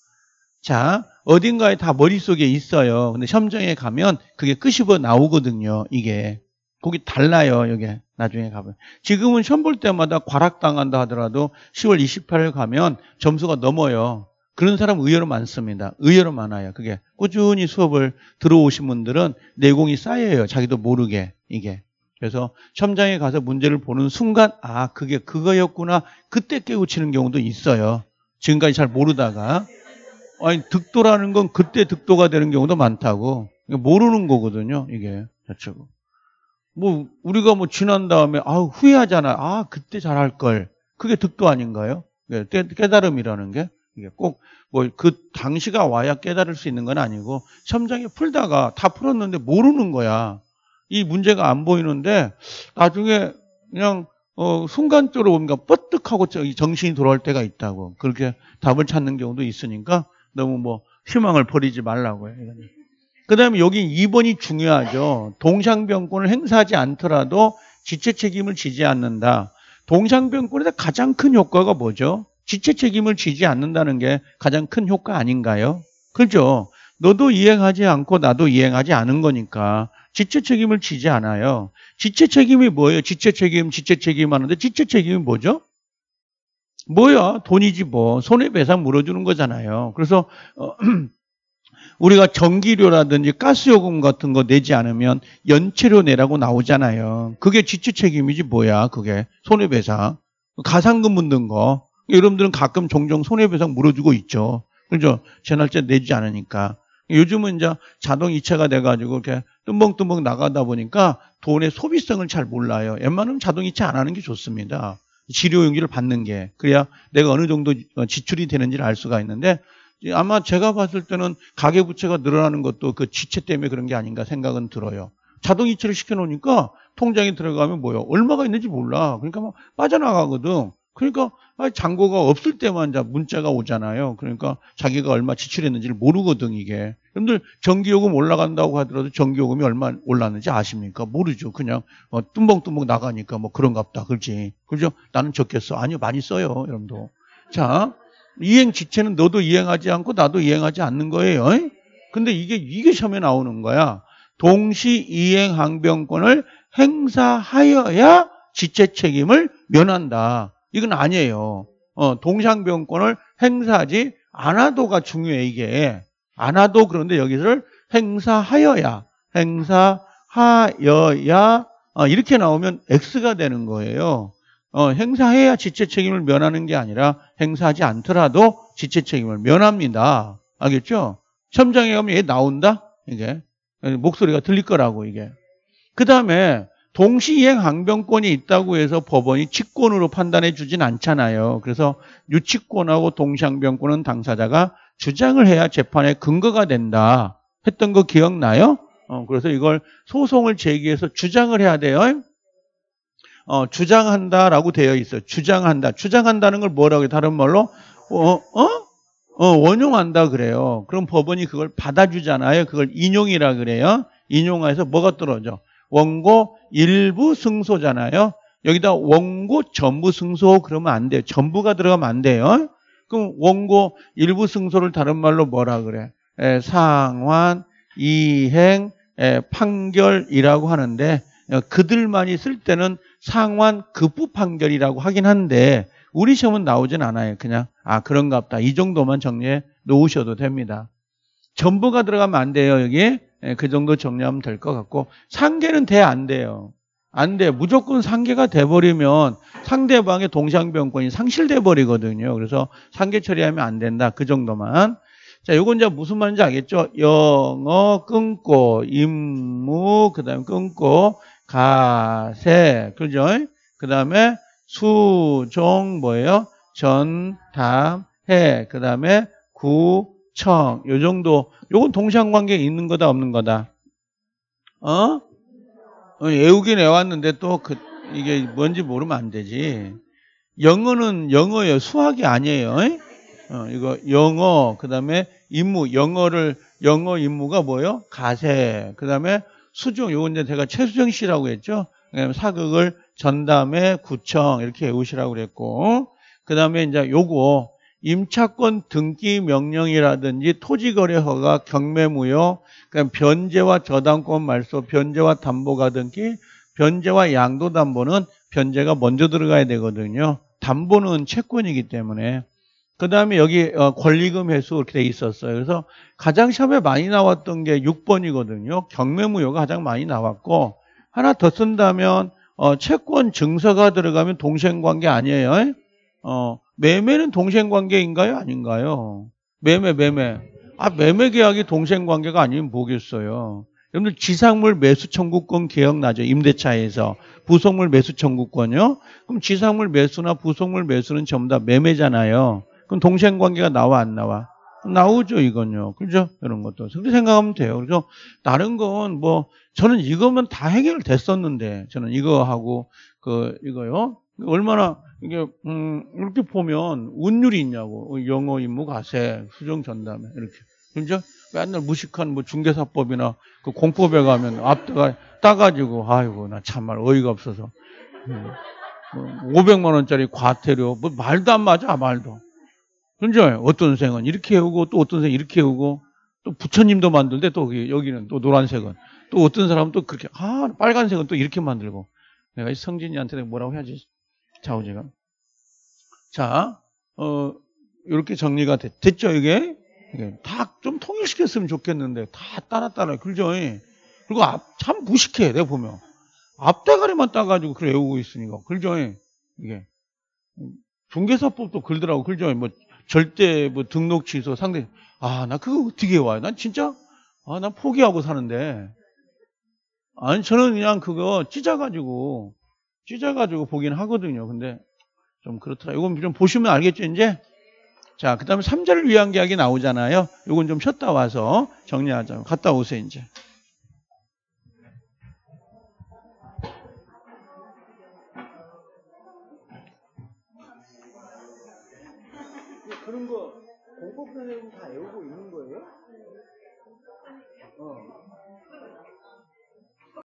자, 어딘가에 다 머릿속에 있어요. 근데 샴정에 가면 그게 끄집어 나오거든요. 이게. 거기 달라요. 여기 나중에 가면. 지금은 시험 볼 때마다 과락당한다 하더라도 10월 28일 가면 점수가 넘어요. 그런 사람 의외로 많습니다. 의외로 많아요. 그게 꾸준히 수업을 들어오신 분들은 내공이 쌓여요. 자기도 모르게 이게. 그래서 첨장에 가서 문제를 보는 순간 아 그게 그거였구나 그때 깨우치는 경우도 있어요. 지금까지 잘 모르다가 아니 득도라는 건 그때 득도가 되는 경우도 많다고 모르는 거거든요. 이게 자체고 뭐 우리가 뭐 지난 다음에 아 후회하잖아. 아 그때 잘할 걸 그게 득도 아닌가요? 예, 깨달음이라는 게 이게 꼭 뭐 그 당시가 와야 깨달을 수 있는 건 아니고 첨장에 풀다가 다 풀었는데 모르는 거야. 이 문제가 안 보이는데 나중에 그냥 어, 순간적으로 뭔가 뻣득하고 정신이 돌아올 때가 있다고 그렇게 답을 찾는 경우도 있으니까 너무 뭐 희망을 버리지 말라고 해요. 그 다음에 여기 2번이 중요하죠. 동상병권을 행사하지 않더라도 지체 책임을 지지 않는다. 동상병권에 가장 큰 효과가 뭐죠? 지체 책임을 지지 않는다는 게 가장 큰 효과 아닌가요? 그죠? 너도 이행하지 않고 나도 이행하지 않은 거니까 지체 책임을 지지 않아요. 지체 책임이 뭐예요? 지체 책임, 지체 책임 하는데 지체 책임이 뭐죠? 뭐야? 돈이지 뭐. 손해배상 물어주는 거잖아요. 그래서 어, 우리가 전기료라든지 가스요금 같은 거 내지 않으면 연체료 내라고 나오잖아요. 그게 지체 책임이지 뭐야? 그게 손해배상. 가상금 묻는 거. 여러분들은 가끔 종종 손해배상 물어주고 있죠. 그죠? 재날짜 내지 않으니까. 요즘은 이제 자동 이체가 돼가지고 이렇게 뜸벙뜸벙 나가다 보니까 돈의 소비성을 잘 몰라요. 웬만하면 자동 이체 안 하는 게 좋습니다. 지료 용기를 받는 게 그래야 내가 어느 정도 지출이 되는지를 알 수가 있는데 아마 제가 봤을 때는 가계 부채가 늘어나는 것도 그 지체 때문에 그런 게 아닌가 생각은 들어요. 자동 이체를 시켜 놓으니까 통장에 들어가면 뭐요? 얼마가 있는지 몰라. 그러니까 막 뭐 빠져나가거든. 그러니까 잔고가 아, 없을 때만 문자가 오잖아요. 그러니까 자기가 얼마 지출했는지를 모르거든 이게. 여러분들 전기요금 올라간다고 하더라도 전기요금이 얼마 올랐는지 아십니까? 모르죠. 그냥 어, 뜸벙뜸벙 나가니까 뭐 그런갑다. 그렇지. 그죠? 나는 적겠어. 아니요. 많이 써요. 여러분도. 자 이행 지체는 너도 이행하지 않고 나도 이행하지 않는 거예요. 근데 이게 이게 시험에 나오는 거야. 동시 이행 항변권을 행사하여야 지체 책임을 면한다. 이건 아니에요. 어, 동상병권을 행사하지 않아도가 중요해 이게. 않아도 그런데 여기를 행사하여야 행사하여야 어, 이렇게 나오면 X가 되는 거예요. 어, 행사해야 지체 책임을 면하는 게 아니라 행사하지 않더라도 지체 책임을 면합니다. 알겠죠? 첨장에 가면 얘 나온다? 이게. 목소리가 들릴 거라고, 이게. 그 다음에 동시이행 항변권이 있다고 해서 법원이 직권으로 판단해 주진 않잖아요. 그래서 유치권하고 동시항변권은 당사자가 주장을 해야 재판의 근거가 된다 했던 거 기억나요? 어, 그래서 이걸 소송을 제기해서 주장을 해야 돼요. 어, 주장한다라고 되어 있어요. 주장한다. 주장한다는 걸 뭐라고 해 다른 말로 어, 어? 어, 원용한다 그래요. 그럼 법원이 그걸 받아주잖아요. 그걸 인용이라 그래요. 인용해서 뭐가 떨어져? 원고 일부 승소잖아요. 여기다 원고 전부 승소 그러면 안 돼요. 전부가 들어가면 안 돼요. 그럼 원고 일부 승소를 다른 말로 뭐라 그래? 에, 상환, 이행, 에, 판결이라고 하는데 어, 그들만이 쓸 때는 상환 급부 판결이라고 하긴 한데 우리 시험은 나오진 않아요. 그냥 아그런가보다이 정도만 정리해 놓으셔도 됩니다. 전부가 들어가면 안 돼요 여기 예, 그 정도 정리하면 될 것 같고 상계는 돼 안 돼요. 안 돼. 무조건 상계가 돼버리면 상대방의 동상병권이 상실돼 버리거든요. 그래서 상계 처리하면 안 된다. 그 정도만. 자, 요건 이제 무슨 말인지 알겠죠? 영어 끊고 임무 그다음에 끊고 가세 그죠? 그다음에 수종 뭐예요? 전담해 그다음에 구 청요 정도 요건 동시항관계에 있는 거다 없는 거다 어? 외우긴 어, 외웠는데 또그 이게 뭔지 모르면 안 되지 영어는 영어예요 수학이 아니에요 어, 이거 영어 그 다음에 임무 영어를 영어 임무가 뭐예요 가세 그 다음에 수중 요건 이제 제가 최수정 씨라고 했죠 사극을 전담에 구청 이렇게 외우시라고 그랬고 그 다음에 이제 요거 임차권 등기 명령이라든지 토지거래 허가, 경매무효, 그러니까 변제와 저당권 말소, 변제와 담보가 등기, 변제와 양도담보는 변제가 먼저 들어가야 되거든요. 담보는 채권이기 때문에. 그 다음에 여기 어, 권리금 회수 이렇게 돼 있었어요. 그래서 가장 시험에 많이 나왔던 게 6번이거든요. 경매무효가 가장 많이 나왔고 하나 더 쓴다면 어, 채권 증서가 들어가면 동생관계 아니에요. 어, 매매는 동생 관계인가요? 아닌가요? 매매, 매매. 아, 매매 계약이 동생 관계가 아니면 뭐겠어요? 여러분들 지상물 매수 청구권 기억나죠? 임대차에서. 부속물 매수 청구권요? 이 그럼 지상물 매수나 부속물 매수는 전부 다 매매잖아요. 그럼 동생 관계가 나와, 안 나와? 나오죠, 이건요. 그죠? 이런 것도. 그렇게 생각하면 돼요. 그래서 다른 건 뭐, 저는 이거면 다 해결됐었는데, 저는 이거하고, 그, 이거요. 얼마나 이게 음, 이렇게 보면 운율이 있냐고 어, 영어 임무 가세 수정 전담회 이렇게 그죠? 맨날 무식한 뭐 중개사법이나 그 공법에 가면 앞다가 따가지고 아이고 나 참말 어이가 없어서 500만 음, 뭐 원짜리 과태료 뭐 말도 안 맞아 말도 그죠? 어떤 생은 이렇게 해오고 또 어떤 생 이렇게 해오고 또 부처님도 만들는데 또 여기는 또 노란색은 또 어떤 사람은 또 그렇게 아 빨간색은 또 이렇게 만들고 내가 이 성진이한테 뭐라고 해야지 좌우지간. 자, 어, 이렇게 정리가 됐, 죠 이게? 이게 다 좀 통일시켰으면 좋겠는데 다 따라 따라 그죠? 그리고 앞, 참 무식해 내가 보면 앞대가리만 따가지고 그걸 외우고 있으니까 그죠? 이게 중개사법도 글더라고 그죠? 뭐 절대 뭐 등록 취소 상대 아나 그거 어떻게 와요? 난 진짜 아난 포기하고 사는데 아니 저는 그냥 그거 찢어가지고 찢어가지고 보긴 하거든요. 근데 좀 그렇더라. 이건 좀 보시면 알겠죠, 이제? 자, 그 다음에 3자를 위한 계약이 나오잖아요. 이건 좀 쉬었다 와서 정리하자. 갔다 오세요, 이제. 그런 거 공법선 내용 다 외우고 있는 거예요? 어.